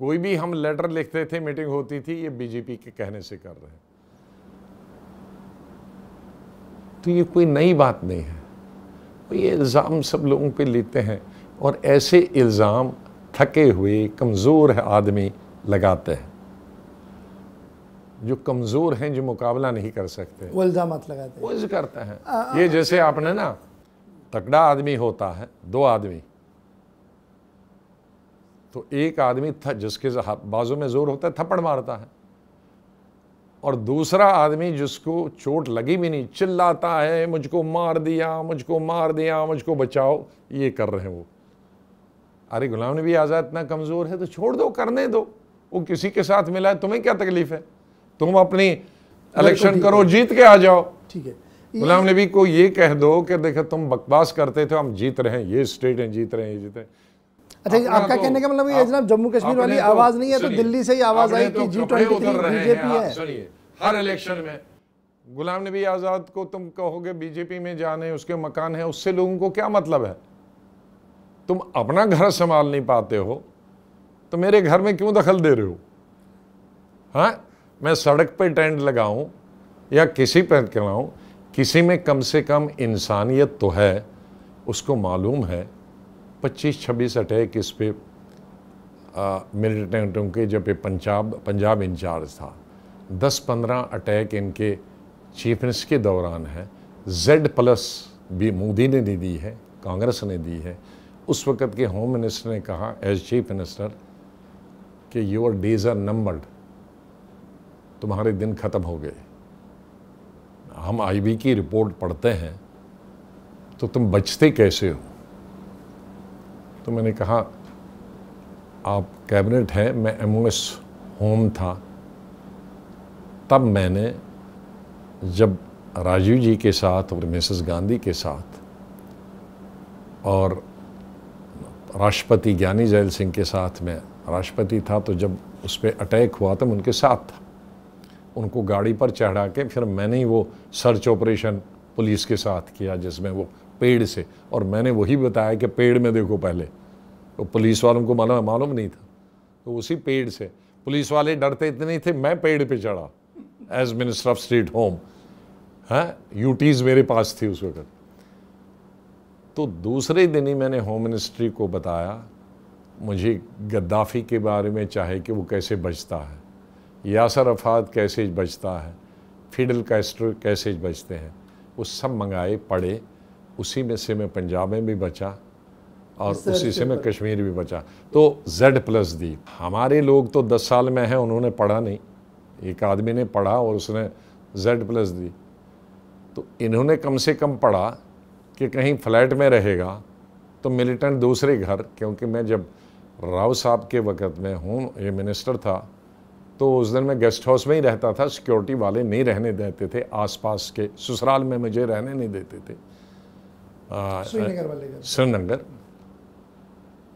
B: कोई भी हम लेटर लिखते थे मीटिंग होती थी ये बीजेपी के कहने से कर रहे हैं तो ये कोई नई बात नहीं है तो ये इल्ज़ाम सब लोगों पे लेते हैं और ऐसे इल्ज़ाम थके हुए कमज़ोर है आदमी लगाते हैं जो कमज़ोर हैं जो मुकाबला नहीं कर सकते वो इल्ज़ाम लगाते हैं वो करते हैं ये जैसे आपने ना तकड़ा आदमी होता है दो आदमी तो एक आदमी जिसके बाजू में ज़ोर होता है थप्पड़ मारता है और दूसरा आदमी जिसको चोट लगी भी नहीं चिल्लाता है मुझको मार दिया मुझको मार दिया मुझको बचाओ ये कर रहे हैं वो अरे गुलाम नबी आज़ाद इतना कमज़ोर है तो छोड़ दो करने दो वो किसी के साथ मिला है तुम्हें क्या तकलीफ़ है तुम अपनी इलेक्शन करो जीत के आ जाओ ठीक है गुलाम नबी को ये कह दो कि देखो तुम बकवास करते थे हम जीत रहे हैं ये स्टेट हैं जीत रहे हैं ये जीत रहे हैं
A: अच्छा आपका तो कहने का मतलब ये जनाब जम्मू कश्मीर वाली तो आवाज नहीं है तो दिल्ली से ही आवाज आई कि तो जी ट्वेंटी बीजेपी है
B: हर इलेक्शन में गुलाम नबी आज़ाद को तुम कहोगे बीजेपी में जाने उसके मकान है उससे लोगों को क्या मतलब है तुम अपना घर संभाल नहीं पाते हो तो मेरे घर में क्यों दखल दे रहे हो हाँ मैं सड़क पे टेंट लगाऊं या किसी पर कराऊं किसी में कम से कम इंसानियत तो है उसको मालूम है पच्चीस छब्बीस अटैक इस पर मिलिटेंटों के जब ये पंजाब पंजाब इंचार्ज था दस पंद्रह अटैक इनके चीफ मिनिस्टर के दौरान है जेड प्लस भी मोदी ने दे दी है कांग्रेस ने दी है उस वक़्त के होम मिनिस्टर ने कहा एज चीफ मिनिस्टर कि योर डेज आर नंबर्ड तुम्हारे दिन ख़त्म हो गए हम आईबी की रिपोर्ट पढ़ते हैं तो तुम बचते कैसे हो तो मैंने कहा आप कैबिनेट हैं मैं एम होम था तब मैंने जब राजीव जी के साथ और मिसेस गांधी के साथ और राष्ट्रपति ज्ञानी जैल सिंह के साथ मैं राष्ट्रपति था तो जब उस पर अटैक हुआ तो मैं उनके साथ था उनको गाड़ी पर चढ़ा के फिर मैंने ही वो सर्च ऑपरेशन पुलिस के साथ किया जिसमें वो पेड़ से और मैंने वही बताया कि पेड़ में देखो पहले तो पुलिस वालों को मालूम मालूम नहीं था तो उसी पेड़ से पुलिस वाले डरते इतने थे मैं पेड़ पे चढ़ा as minister of state home हैं यूटीज़ मेरे पास थी उस वक़्त तो दूसरे दिन ही मैंने होम मिनिस्ट्री को बताया मुझे गद्दाफ़ी के बारे में चाहे कि वो कैसे बचता है यासर अफात कैसे बचता है फिडल कैस्ट्रो कैसे बचते हैं वो सब मंगाए पढ़े उसी में से मैं पंजाब में भी बचा और उसी से मैं कश्मीर भी बचा तो जेड प्लस दी हमारे लोग तो दस साल में हैं उन्होंने पढ़ा नहीं एक आदमी ने पढ़ा और उसने जेड प्लस दी तो इन्होंने कम से कम पढ़ा कि कहीं फ्लैट में रहेगा तो मिलिटेंट दूसरे घर क्योंकि मैं जब राव साहब के वक़्त में हूँ ये मिनिस्टर था तो उस दिन मैं गेस्ट हाउस में ही रहता था सिक्योरिटी वाले नहीं रहने देते थे आसपास के ससुराल में मुझे रहने नहीं देते थे श्रीनगर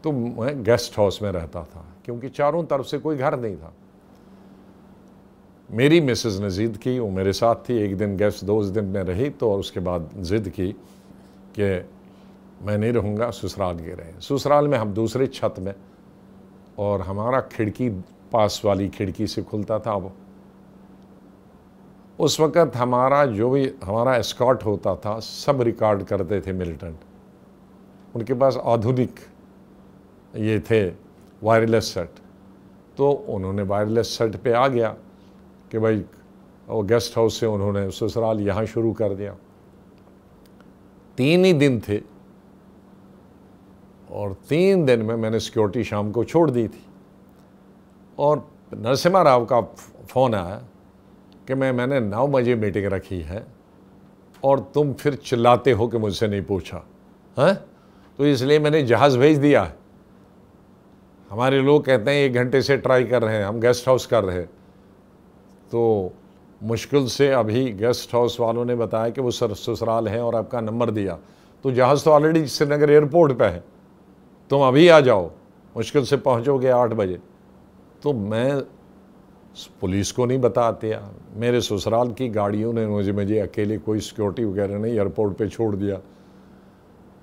B: तो मैं गेस्ट हाउस में रहता था क्योंकि चारों तरफ से कोई घर नहीं था मेरी मिसेज ने ज़िद की वो मेरे साथ थी एक दिन गेस्ट दो दिन में रही तो और उसके बाद ज़िद की कि मैं नहीं रहूँगा ससुराल के रहे ससुराल में हम दूसरे छत में और हमारा खिड़की पास वाली खिड़की से खुलता था अब उस वक़्त हमारा जो भी हमारा एस्कॉट होता था सब रिकॉर्ड करते थे मिलिटेंट उनके पास आधुनिक ये थे वायरलेस सेट तो उन्होंने वायरलेस सेट पे आ गया कि भाई वो गेस्ट हाउस से उन्होंने ससुराल यहाँ शुरू कर दिया तीन ही दिन थे और तीन दिन में मैंने सिक्योरिटी शाम को छोड़ दी थी और नरसिम्हा राव का फ़ोन आया कि मैं मैंने नौ बजे मीटिंग रखी है और तुम फिर चिल्लाते हो कि मुझसे नहीं पूछा हैं हाँ? तो इसलिए मैंने जहाज़ भेज दिया है हमारे लोग कहते हैं एक घंटे से ट्राई कर रहे हैं हम गेस्ट हाउस कर रहे तो मुश्किल से अभी गेस्ट हाउस वालों ने बताया कि वो सर ससुराल हैं और आपका नंबर दिया तो जहाज़ तो ऑलरेडी श्रीनगर एयरपोर्ट पर है तुम अभी आ जाओ मुश्किल से पहुँचोगे आठ बजे तो मैं पुलिस को नहीं बता दिया मेरे ससुराल की गाड़ियों ने मुझे मुझे अकेले कोई सिक्योरिटी वगैरह नहीं एयरपोर्ट पे छोड़ दिया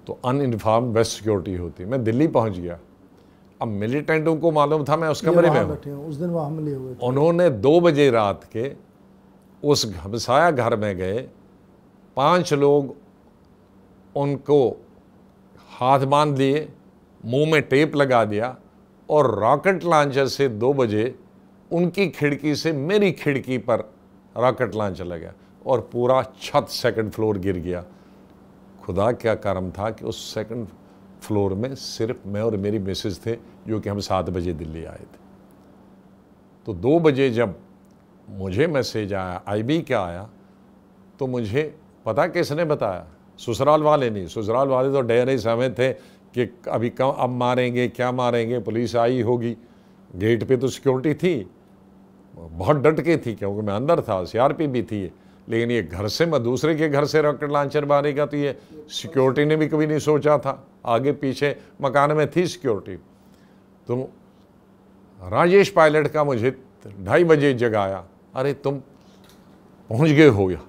B: तो अनइनफॉर्म बेस्ट सिक्योरिटी होती मैं दिल्ली पहुंच गया अब मिलिटेंटों को मालूम था मैं उस कमरे में बैठे
A: उस दिन वहाँ हमले हुए
B: उन्होंने दो बजे रात के उस घमसाया घर में गए पाँच लोग उनको हाथ बांध लिए मुँह में टेप लगा दिया और रॉकेट लॉन्चर से दो बजे उनकी खिड़की से मेरी खिड़की पर रॉकेट लॉन्च चला गया और पूरा छत सेकंड फ्लोर गिर गया खुदा क्या कर्म था कि उस सेकंड फ्लोर में सिर्फ मैं और मेरी मिसेज थे जो कि हम सात बजे दिल्ली आए थे तो दो बजे जब मुझे मैसेज आया आईबी क्या आया तो मुझे पता किसने बताया ससुराल वाले नहीं ससुराल वाले तो डरे समय थे कि अभी कब अब मारेंगे क्या मारेंगे पुलिस आई होगी गेट पे तो सिक्योरिटी थी बहुत डट के थी क्योंकि मैं अंदर था सीआरपी भी थी लेकिन ये घर से मैं दूसरे के घर से रॉकेट लॉन्चर मारेगा तो ये सिक्योरिटी ने भी कभी नहीं सोचा था आगे पीछे मकान में थी सिक्योरिटी तो राजेश पायलट का मुझे ढाई बजे जगाया अरे तुम पहुंच गए हो या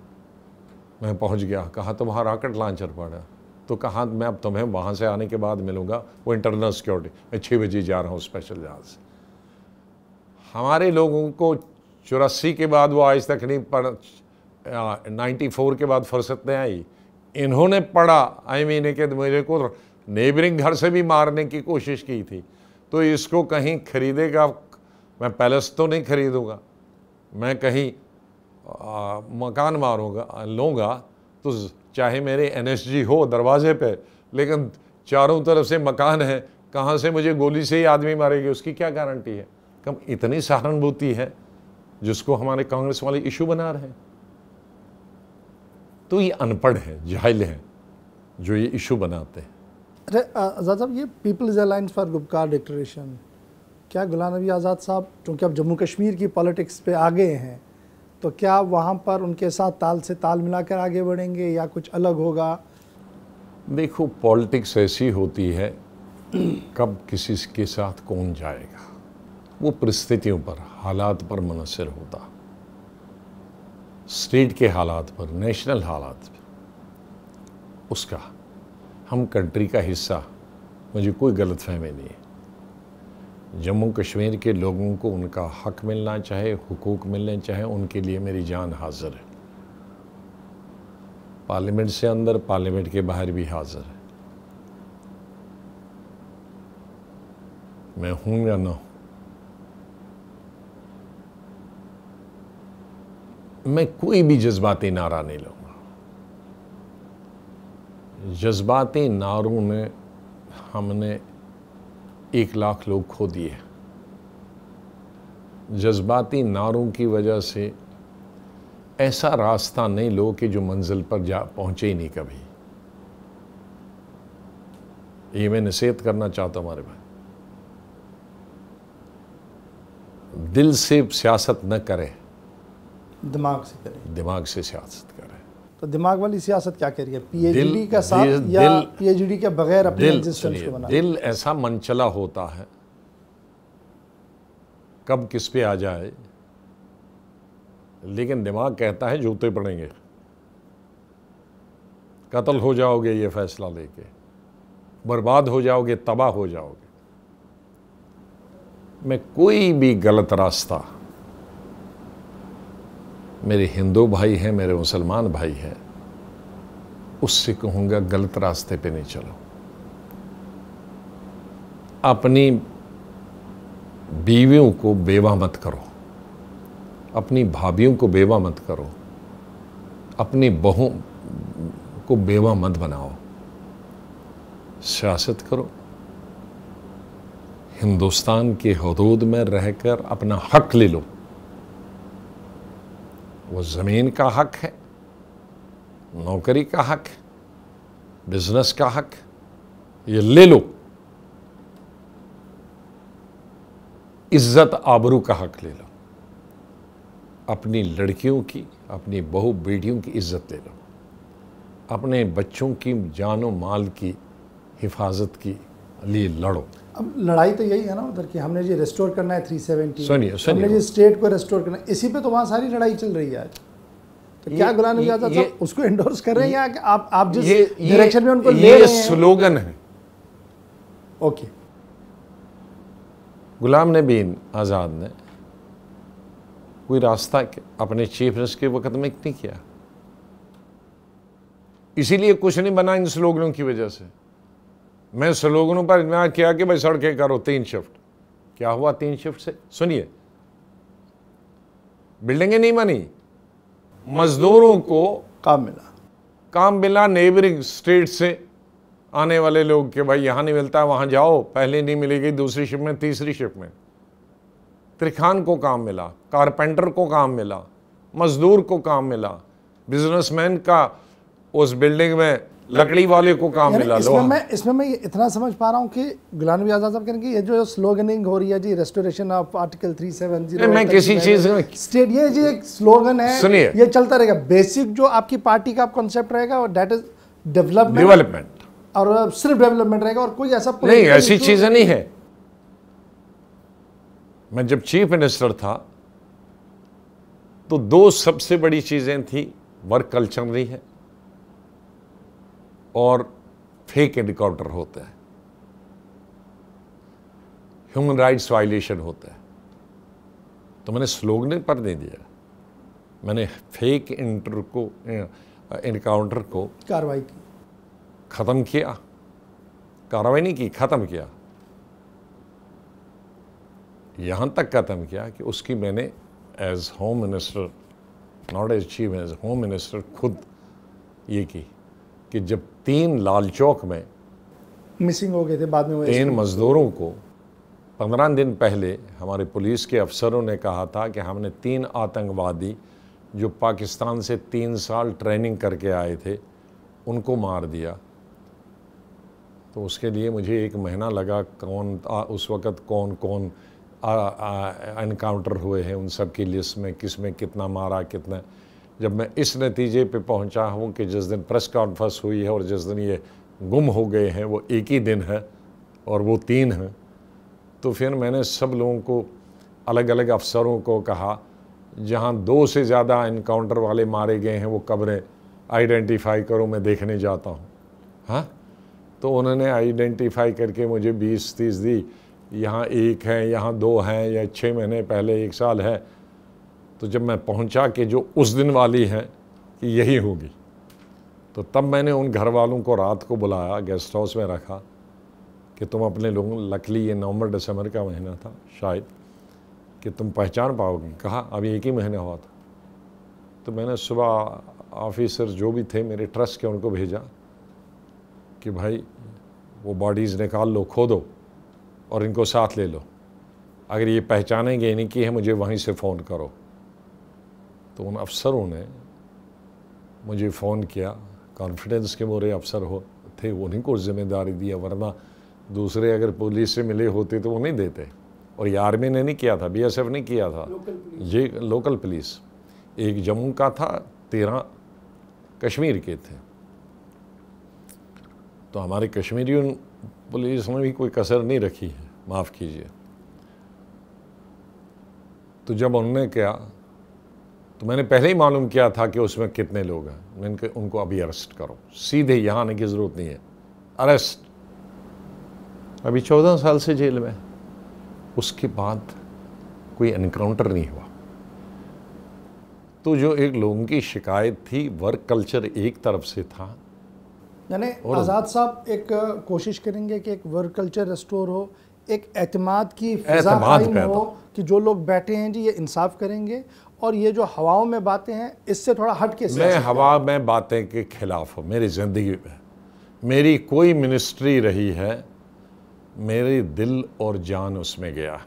B: मैं पहुंच गया कहा तो वहाँ रॉकेट लॉन्चर पड़ा तो कहा मैं अब तुम्हें वहाँ से आने के बाद मिलूंगा वो इंटरनल सिक्योरिटी मैं छः बजे जा रहा हूँ स्पेशल जहाज़ से हमारे लोगों को चौरासी के बाद वो आज तक नहीं पढ़ नाइन्टी फोर के बाद फुर्सत नहीं आई इन्होंने पढ़ा आई महीने के मेरे को नेबरिंग घर से भी मारने की कोशिश की थी तो इसको कहीं खरीदेगा मैं पैलेस तो नहीं खरीदूंगा मैं कहीं आ, मकान मारूंगा लूँगा तो चाहे मेरे एनएसजी हो दरवाजे पे लेकिन चारों तरफ से मकान है कहाँ से मुझे गोली से ही आदमी मारेगी उसकी क्या गारंटी है कम इतनी सहानुभूति है जिसको हमारे कांग्रेस वाले इशू बना रहे हैं तो ये अनपढ़ है जाहिल हैं जो ये इशू बनाते हैं
A: अरे आज़ाद साहब ये people's alliance for Gupkar declaration क्या गुलाम नबी आज़ाद साहब क्योंकि अब जम्मू कश्मीर की पॉलिटिक्स पे आ गए हैं तो क्या वहाँ पर उनके साथ ताल से ताल मिलाकर आगे बढ़ेंगे या कुछ अलग होगा
B: देखो पॉलिटिक्स ऐसी होती है कब किसी के साथ कौन जाएगा वो परिस्थितियों पर हालात पर मुनसर होता स्टेट के हालात पर नेशनल हालात पर उसका हम कंट्री का हिस्सा मुझे कोई गलत फहमी नहीं है जम्मू कश्मीर के लोगों को उनका हक मिलना चाहे हुकूक मिलने चाहे उनके लिए मेरी जान हाजिर है पार्लियामेंट से अंदर पार्लियामेंट के बाहर भी हाजिर है मैं हूँ या ना मैं कोई भी जज्बाती नारा नहीं लूंगा जज्बाती नारों में हमने एक लाख लोग खो दिए जज्बाती नारों की वजह से ऐसा रास्ता नहीं लो कि जो मंजिल पर जा पहुंचे ही नहीं कभी ये मैं निषेध करना चाहता हूँ हमारे भाई दिल से सियासत न करें दिमाग से करें दिमाग से सियासत करें
A: तो दिमाग वाली सियासत क्या करिए पीएचडी का साथ दिल, या पीएचडी के बगैर अपने दिल, को दिल
B: ऐसा मनचला होता है कब किस पे आ जाए लेकिन दिमाग कहता है जूते पड़ेंगे कत्ल हो जाओगे ये फैसला लेके बर्बाद हो जाओगे तबाह हो जाओगे मैं कोई भी गलत रास्ता मेरे हिंदू भाई हैं मेरे मुसलमान भाई हैं उससे कहूँगा गलत रास्ते पे नहीं चलो अपनी बीवियों को बेवा मत करो अपनी भाभीियों को बेवा मत करो अपनी बहू को बेवा मत बनाओ सियासत करो हिंदुस्तान के हदूद में रहकर अपना हक ले लो वो ज़मीन का हक है नौकरी का हक है बिजनेस का हक है ये ले लो इज्जत आबरू का हक ले लो अपनी लड़कियों की अपनी बहू बेटियों की इज्जत ले लो अपने बच्चों की जानो माल की हिफाजत की लिए लड़ो
A: अब लड़ाई तो यही है ना उधर की हमने जी रेस्टोर करना है थ्री सेवेंटी हमने जी स्टेट को रेस्टोर करना है इसी पे तो वहाँ सारी लड़ाई चल रही है आज
B: तो क्या गुलाम नबी आजाद साहब उसको एंडोर्स कर रहे हैं या
A: आप आप जिस डायरेक्शन में उनको ले रहे हैं स्लोगन
B: है ओके गुलाम नबी आज़ाद ने कोई रास्ता अपने चीफ मिनिस्टर के वक्त में नहीं किया इसीलिए कुछ नहीं बना इन स्लोगनों की वजह से मैं स्लोगनों पर इजमा किया कि भाई सड़कें करो तीन शिफ्ट क्या हुआ तीन शिफ्ट से सुनिए बिल्डिंगें नहीं बनी मजदूरों को काम मिला काम मिला नेबरिंग स्टेट से आने वाले लोग के भाई यहाँ नहीं मिलता वहाँ जाओ पहले नहीं मिलेगी दूसरी शिफ्ट में तीसरी शिफ्ट में त्रिखान को काम मिला कारपेंटर को काम मिला मजदूर को काम मिला बिजनेसमैन का उस बिल्डिंग में लकड़ी वाले को काम मिला लो इसमें
A: मैं इसमें मैं इतना समझ पा रहा हूँ कि गुलाम नबी आजाद साहब कहेंगे ये जो स्लोगनिंग हो रही है जी रेस्टोरेशन ऑफ आर्टिकल जीरो मैं किसी चीज स्टेट ये जी एक स्लोगन है सुनिए ये चलता रहेगा बेसिक जो आपकी पार्टी का कॉन्सेप्ट रहेगा और डेट इज डेवलपमेंट डेवलपमेंट और सिर्फ डेवलपमेंट रहेगा और कोई ऐसा नहीं ऐसी चीजें नहीं है
B: मैं जब चीफ मिनिस्टर था तो दो सबसे बड़ी चीजें थी वर्क कल्चर रही है और फेक हेलीकॉप्टर होते हैं ह्यूमन राइट्स वायलेशन होता है तो मैंने स्लोगन पर नहीं दिया मैंने फेक इंटर को इनकाउंटर को कार्रवाई की ख़त्म किया कार्रवाई नहीं की ख़त्म किया यहां तक ख़त्म किया कि उसकी मैंने as home minister not as chief as home minister खुद ये की कि जब तीन लाल चौक में
A: मिसिंग हो गए थे बाद में तीन
B: मज़दूरों को पंद्रह दिन पहले हमारे पुलिस के अफसरों ने कहा था कि हमने तीन आतंकवादी जो पाकिस्तान से तीन साल ट्रेनिंग करके आए थे उनको मार दिया तो उसके लिए मुझे एक महीना लगा कौन आ, उस वक़्त कौन कौन इनकाउंटर हुए हैं उन सब की लिस्ट में किस में कितना मारा कितना जब मैं इस नतीजे पे पहुंचा हूं कि जिस दिन प्रेस कॉन्फ्रेंस हुई है और जिस दिन ये गुम हो गए हैं वो एक ही दिन है और वो तीन हैं तो फिर मैंने सब लोगों को अलग अलग अफसरों को कहा जहां दो से ज़्यादा इनकाउंटर वाले मारे गए हैं वो कब्रें आइडेंटिफाई करो मैं देखने जाता हूँ हाँ तो उन्होंने आइडेंटिफाई करके मुझे बीस तीस दी यहाँ एक है यहाँ दो हैं या छः महीने पहले एक साल है तो जब मैं पहुंचा कि जो उस दिन वाली है कि यही होगी तो तब मैंने उन घर वालों को रात को बुलाया गेस्ट हाउस में रखा कि तुम अपने लोगों लकली ये नवंबर दिसंबर का महीना था शायद कि तुम पहचान पाओगे कहा अभी एक ही महीना हुआ था तो मैंने सुबह ऑफिसर जो भी थे मेरे ट्रस्ट के उनको भेजा कि भाई वो बॉडीज़ निकाल लो खोदो और इनको साथ ले लो अगर ये पहचानेंगे नहीं की है मुझे वहीं से फ़ोन करो तो उन अफसरों ने मुझे फ़ोन किया कॉन्फिडेंस के मोरे अफसर हो थे उन्हीं को जिम्मेदारी दिया वरना दूसरे अगर पुलिस से मिले होते तो वो नहीं देते और ये आर्मी ने नहीं किया था बीएसएफ ने किया था ये लोकल पुलिस एक जम्मू का था तेरह कश्मीर के थे तो हमारे कश्मीरी पुलिस में भी कोई कसर नहीं रखी है माफ़ कीजिए तो जब उन्होंने क्या तो मैंने पहले ही मालूम किया था कि उसमें कितने लोग हैं मैंने उनको अभी अरेस्ट करो सीधे यहाँ आने की ज़रूरत नहीं है अरेस्ट अभी चौदह साल से जेल में उसके बाद कोई एनकाउंटर नहीं हुआ तो जो एक लोगों की शिकायत थी वर्क कल्चर एक तरफ से था
A: यानी आज़ाद साहब एक कोशिश करेंगे कि एक वर्क कल्चर रेस्टोर हो एक एतमाद की एतमाद हो कि जो लोग बैठे हैं जी ये इंसाफ करेंगे और ये जो हवाओं में बातें हैं इससे थोड़ा हट के मैं हवा
B: में बातें के खिलाफ हूँ मेरी ज़िंदगी में मेरी कोई मिनिस्ट्री रही है मेरे दिल और जान उसमें गया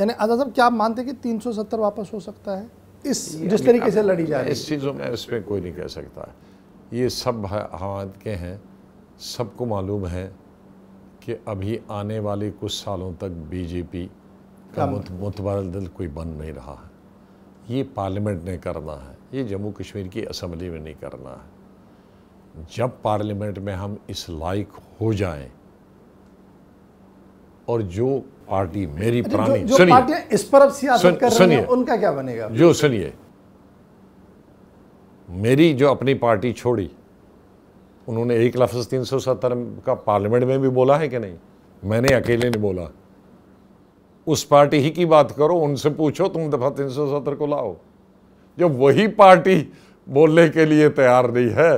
A: यानी आजाद साहब क्या आप मानते हैं कि 370 वापस हो सकता है इस जिस तरीके से
B: लड़ी जा रही है इस चीज़ों में इसमें कोई नहीं कह सकता ये सब हवाद के हैं सबको मालूम है कि अभी आने वाले कुछ सालों तक बीजेपी का दिल कोई बन नहीं रहा है ये पार्लियामेंट ने करना है ये जम्मू कश्मीर की असम्बली में नहीं करना है जब पार्लियामेंट में हम इस लायक हो जाएं और जो पार्टी मेरी पुरानी सुनिए
A: इस पर अब सियासत कर रही है उनका क्या बनेगा
B: जो सुनिए मेरी जो अपनी पार्टी छोड़ी उन्होंने एक लफ्ज़ तीन सौ सत्तर का पार्लियामेंट में भी बोला है कि नहीं मैंने अकेले ने बोला उस पार्टी ही की बात करो उनसे पूछो तुम दफ़ा तीन सौ सत्तर को लाओ जब वही पार्टी बोलने के लिए तैयार नहीं है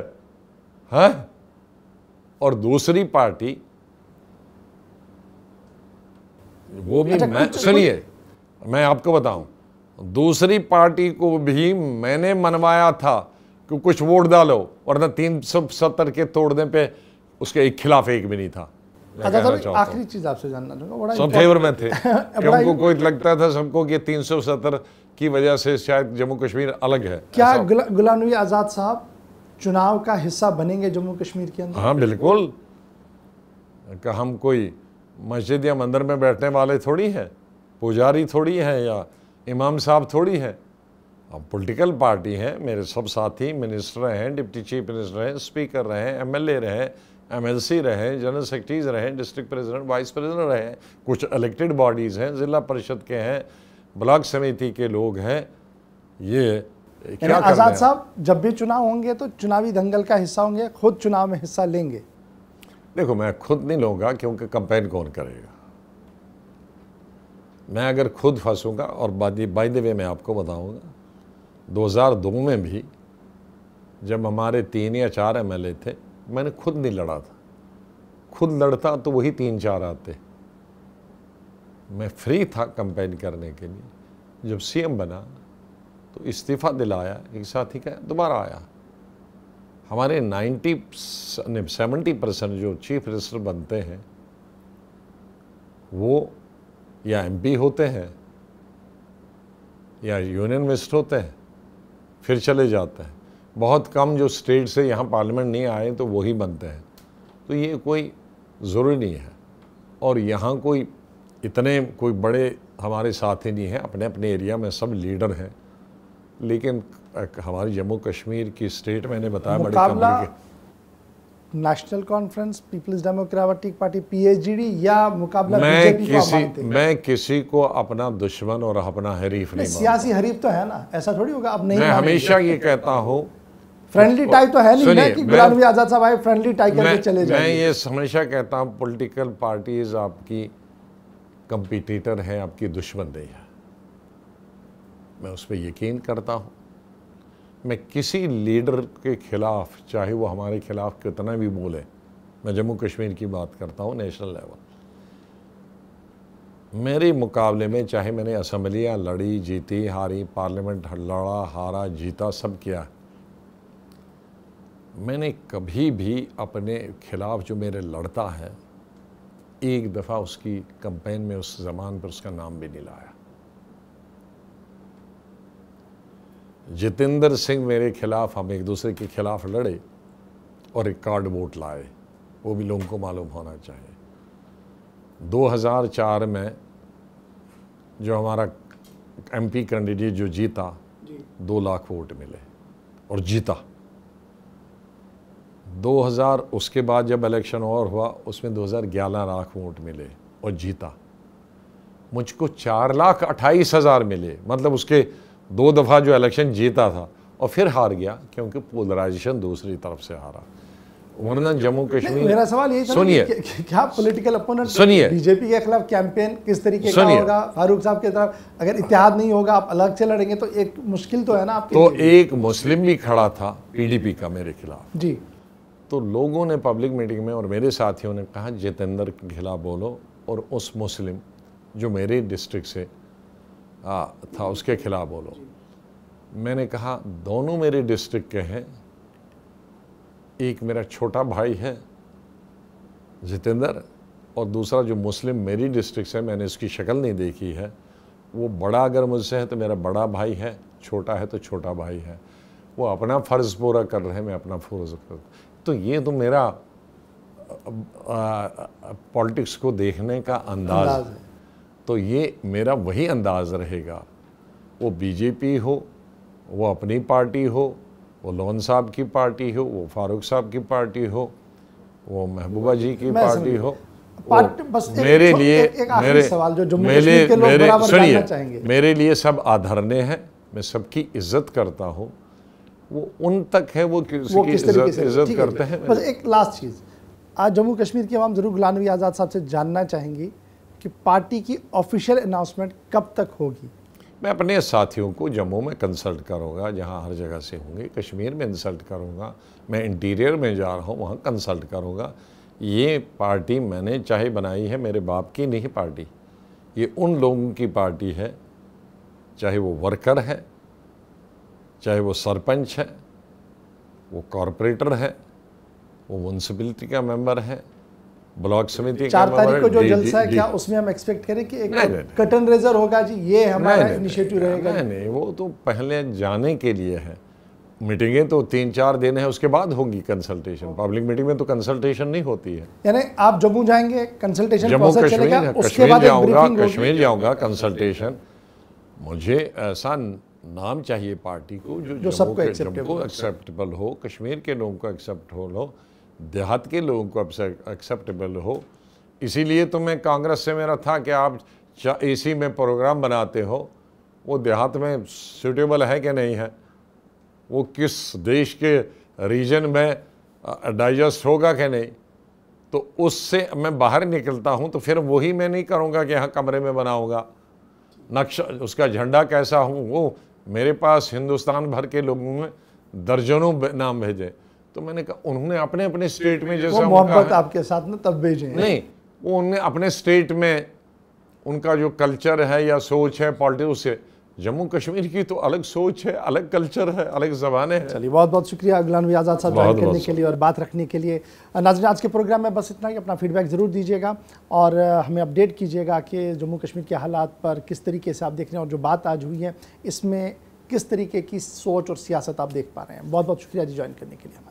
B: हैं और दूसरी पार्टी वो भी अच्छा, मैं सुनिए मैं आपको बताऊं दूसरी पार्टी को भी मैंने मनवाया था कि कुछ वोट डालो वरना तीन सौ सत्तर के तोड़ने पे उसके खिलाफ एक भी नहीं था अच्छा आखिरी
A: चीज आपसे जानना सब फेवर
B: में थे कोई लगता था सबको कि की वजह से शायद जम्मू कश्मीर अलग है क्या
A: गुलाम नबी आज़ाद साहब चुनाव का हिस्सा बनेंगे जम्मू कश्मीर के अंदर हाँ
B: बिल्कुल हम कोई मस्जिद या मंदिर में बैठने वाले थोड़ी हैं पुजारी थोड़ी हैं या इमाम साहब थोड़ी हैं अब पॉलिटिकल पार्टी हैं मेरे सब साथी मिनिस्टर हैं डिप्टी चीफ मिनिस्टर हैं स्पीकर रहे एल ए रहे हैं एम एल सी रहे जनरल सेक्रेटरीज रहे डिस्ट्रिक्ट प्रेसिडेंट वाइस प्रेसिडेंट रहे कुछ इलेक्टेड बॉडीज़ हैं ज़िला परिषद के हैं ब्लॉक समिति के लोग हैं ये क्या आज़ाद साहब
A: जब भी चुनाव होंगे तो चुनावी दंगल का हिस्सा होंगे खुद चुनाव में हिस्सा लेंगे
B: देखो मैं खुद नहीं लूंगा क्योंकि कंपेन कौन करेगा मैं अगर खुद फंसूंगा और बाई द वे मैं आपको बताऊंगा 2002 में भी जब हमारे तीन या चार एमएलए थे मैंने खुद नहीं लड़ा था खुद लड़ता तो वही तीन चार आते मैं फ्री था कंपेन करने के लिए जब सीएम बना तो इस्तीफ़ा दिलाया एक साथी का दोबारा आया हमारे 90 सेवेंटी परसेंट जो चीफ मिनिस्टर बनते हैं वो या एमपी होते हैं या यूनियन मिनिस्टर होते हैं फिर चले जाते हैं बहुत कम जो स्टेट से यहाँ पार्लियामेंट नहीं आए तो वही बनते हैं तो ये कोई ज़रूरी नहीं है और यहाँ कोई इतने कोई बड़े हमारे साथी नहीं हैं अपने अपने एरिया में सब लीडर हैं लेकिन हमारी जम्मू कश्मीर की स्टेट मैंने बताया बड़े कम
A: national conference peoples democratic party पीएचडी या मुकाबला मैं किसी
B: मैं किसी को अपना दुश्मन और अपना हरीफ नहीं
A: सियासी हरीफ तो है ना ऐसा थोड़ी होगा अब नहीं मैं हमेशा ये
B: कहता हूँ फ्रेंडली टाई तो है नहीं ना कि गुलाम नबी
A: आज़ाद साहब आए फ्रेंडली टाई करके चले जाए मैं
B: ये हमेशा कहता हूँ पोलिटिकल पार्टीज आपकी कंपिटिटर है आपकी दुश्मन नहीं है मैं उस पर यकीन करता हूँ मैं किसी लीडर के ख़िलाफ़ चाहे वो हमारे ख़िलाफ़ कितना भी बोले मैं जम्मू कश्मीर की बात करता हूँ नेशनल लेवल मेरे मुकाबले में चाहे मैंने असम्बलियाँ लड़ी जीती हारी पार्लियामेंट लड़ा हारा जीता सब किया है मैंने कभी भी अपने खिलाफ़ जो मेरे लड़ता है एक दफ़ा उसकी कंपेन में उस जमान पर उसका नाम भी नहीं लाया जितेंद्र सिंह मेरे खिलाफ हम एक दूसरे के खिलाफ लड़े और एक कार्ड वोट लाए वो भी लोगों को मालूम होना चाहिए 2004 में जो हमारा एमपी कैंडिडेट जो जीता जी। दो लाख वोट मिले और जीता 2000 उसके बाद जब इलेक्शन और हुआ उसमें 2011 लाख वोट मिले और जीता मुझको चार लाख अट्ठाईस हज़ार मिले मतलब उसके दो दफ़ा जो इलेक्शन जीता था और फिर हार गया क्योंकि पोलराइजेशन दूसरी तरफ से हारा वरना जम्मू कश्मीर मेरा सवाल ये सुनिए
A: क्या पॉलिटिकल अपोनेंट सुनिए बीजेपी के खिलाफ कैंपेन किस तरीके का होगा फारूक साहब की तरफ अगर इतिहाद नहीं होगा आप अलग से लड़ेंगे तो एक मुश्किल तो है ना आपके तो
B: एक मुस्लिम भी खड़ा था पीडीपी का मेरे खिलाफ जी तो लोगों ने पब्लिक मीटिंग में और मेरे साथियों ने कहा जितेंद्र के खिलाफ बोलो और उस मुस्लिम जो मेरे डिस्ट्रिक्ट से आ, था उसके खिलाफ बोलो मैंने कहा दोनों मेरे डिस्ट्रिक्ट के हैं एक मेरा छोटा भाई है जितेंद्र और दूसरा जो मुस्लिम मेरी डिस्ट्रिक्ट से मैंने उसकी शक्ल नहीं देखी है वो बड़ा अगर मुझसे है तो मेरा बड़ा भाई है छोटा है तो छोटा भाई है वो अपना फ़र्ज़ पूरा कर रहे हैं मैं अपना फ़र्ज़ कर तो ये तो मेरा पॉलिटिक्स को देखने का अंदाज, अंदाज है तो ये मेरा वही अंदाज रहेगा वो बीजेपी हो वो अपनी पार्टी हो वो लोन साहब की पार्टी हो वो फारूक साहब की पार्टी हो वो महबूबा जी की पार्टी हो बस मेरे एक, मेरे लिए एक, एक मेरे सवाल जो मेरे, के लोग मेरे मेरे लिए सब आदरणीय हैं मैं सबकी इज्जत करता हूँ वो उन तक है वो किस, वो किस तरीके से इज्जत करते हैं बस एक
A: लास्ट चीज़ आज जम्मू कश्मीर की आवाम ज़रूर गुलानवी आज़ाद साहब से जानना चाहेंगी कि पार्टी की ऑफिशियल अनाउंसमेंट कब तक होगी
B: मैं अपने साथियों को जम्मू में कंसल्ट करूँगा जहाँ हर जगह से होंगे कश्मीर में इंसल्ट करूँगा मैं इंटीरियर में जा रहा हूँ वहाँ कंसल्ट करूँगा ये पार्टी मैंने चाहे बनाई है मेरे बाप की नहीं पार्टी ये उन लोगों की पार्टी है चाहे वो वर्कर है चाहे वो सरपंच है वो कॉरपोरेटर है वो म्यूनसिपलिटी का मेंबर है ब्लॉक समिति चार तारीख को जो जलसा है क्या
A: उसमें हम एक्सपेक्ट करें कि एक कटन रेजर होगा जी ये हमारा इनिशिएटिव रहेगा नहीं
B: नहीं वो तो पहले जाने के लिए है मीटिंगें तो तीन चार दिन है उसके बाद होगी कंसल्टेशन पब्लिक मीटिंग में तो कंसल्टेशन नहीं होती है
A: यानी आप जम्मू जाएंगे कंसल्टेशन जम्मू कश्मीर कश्मीर जाऊंगा कश्मीर
B: जाऊंगा कंसल्टेशन मुझे ऐसा नाम चाहिए पार्टी को जो, जो सबको एक्सेप्टेबल एक्सेप्टेबल हो कश्मीर के लोगों को एक्सेप्ट हो लो देहात के लोगों को एक्सेप्टेबल हो इसीलिए तो मैं कांग्रेस से मेरा था कि आप एसी में प्रोग्राम बनाते हो वो देहात में सूटेबल है कि नहीं है वो किस देश के रीजन में डाइजेस्ट होगा कि नहीं तो उससे मैं बाहर निकलता हूँ तो फिर वही मैं नहीं करूँगा कि यहाँ कमरे में बनाऊँगा नक्शा उसका झंडा कैसा हूँ वो मेरे पास हिंदुस्तान भर के लोगों ने दर्जनों नाम भेजे तो मैंने कहा उन्होंने अपने अपने स्टेट में जैसे मोहब्बत आपके
A: साथ में तब भेजे नहीं
B: वो उनने अपने स्टेट में उनका जो कल्चर है या सोच है पॉलिटिक्स से जम्मू कश्मीर की तो अलग सोच है अलग कल्चर है अलग जबान है चलिए बहुत
A: बहुत शुक्रिया नवी आज़ाद साहब ज्वाइन करने के लिए और बात रखने के लिए नाजन आज के प्रोग्राम में बस इतना ही अपना फीडबैक ज़रूर दीजिएगा और हमें अपडेट कीजिएगा कि जम्मू कश्मीर के हालात पर किस तरीके से आप देख रहे हैं और जो बात आज हुई है इसमें किस तरीके की सोच और सियासत आप देख पा रहे हैं बहुत बहुत शुक्रिया जी ज्वाइन करने के लिए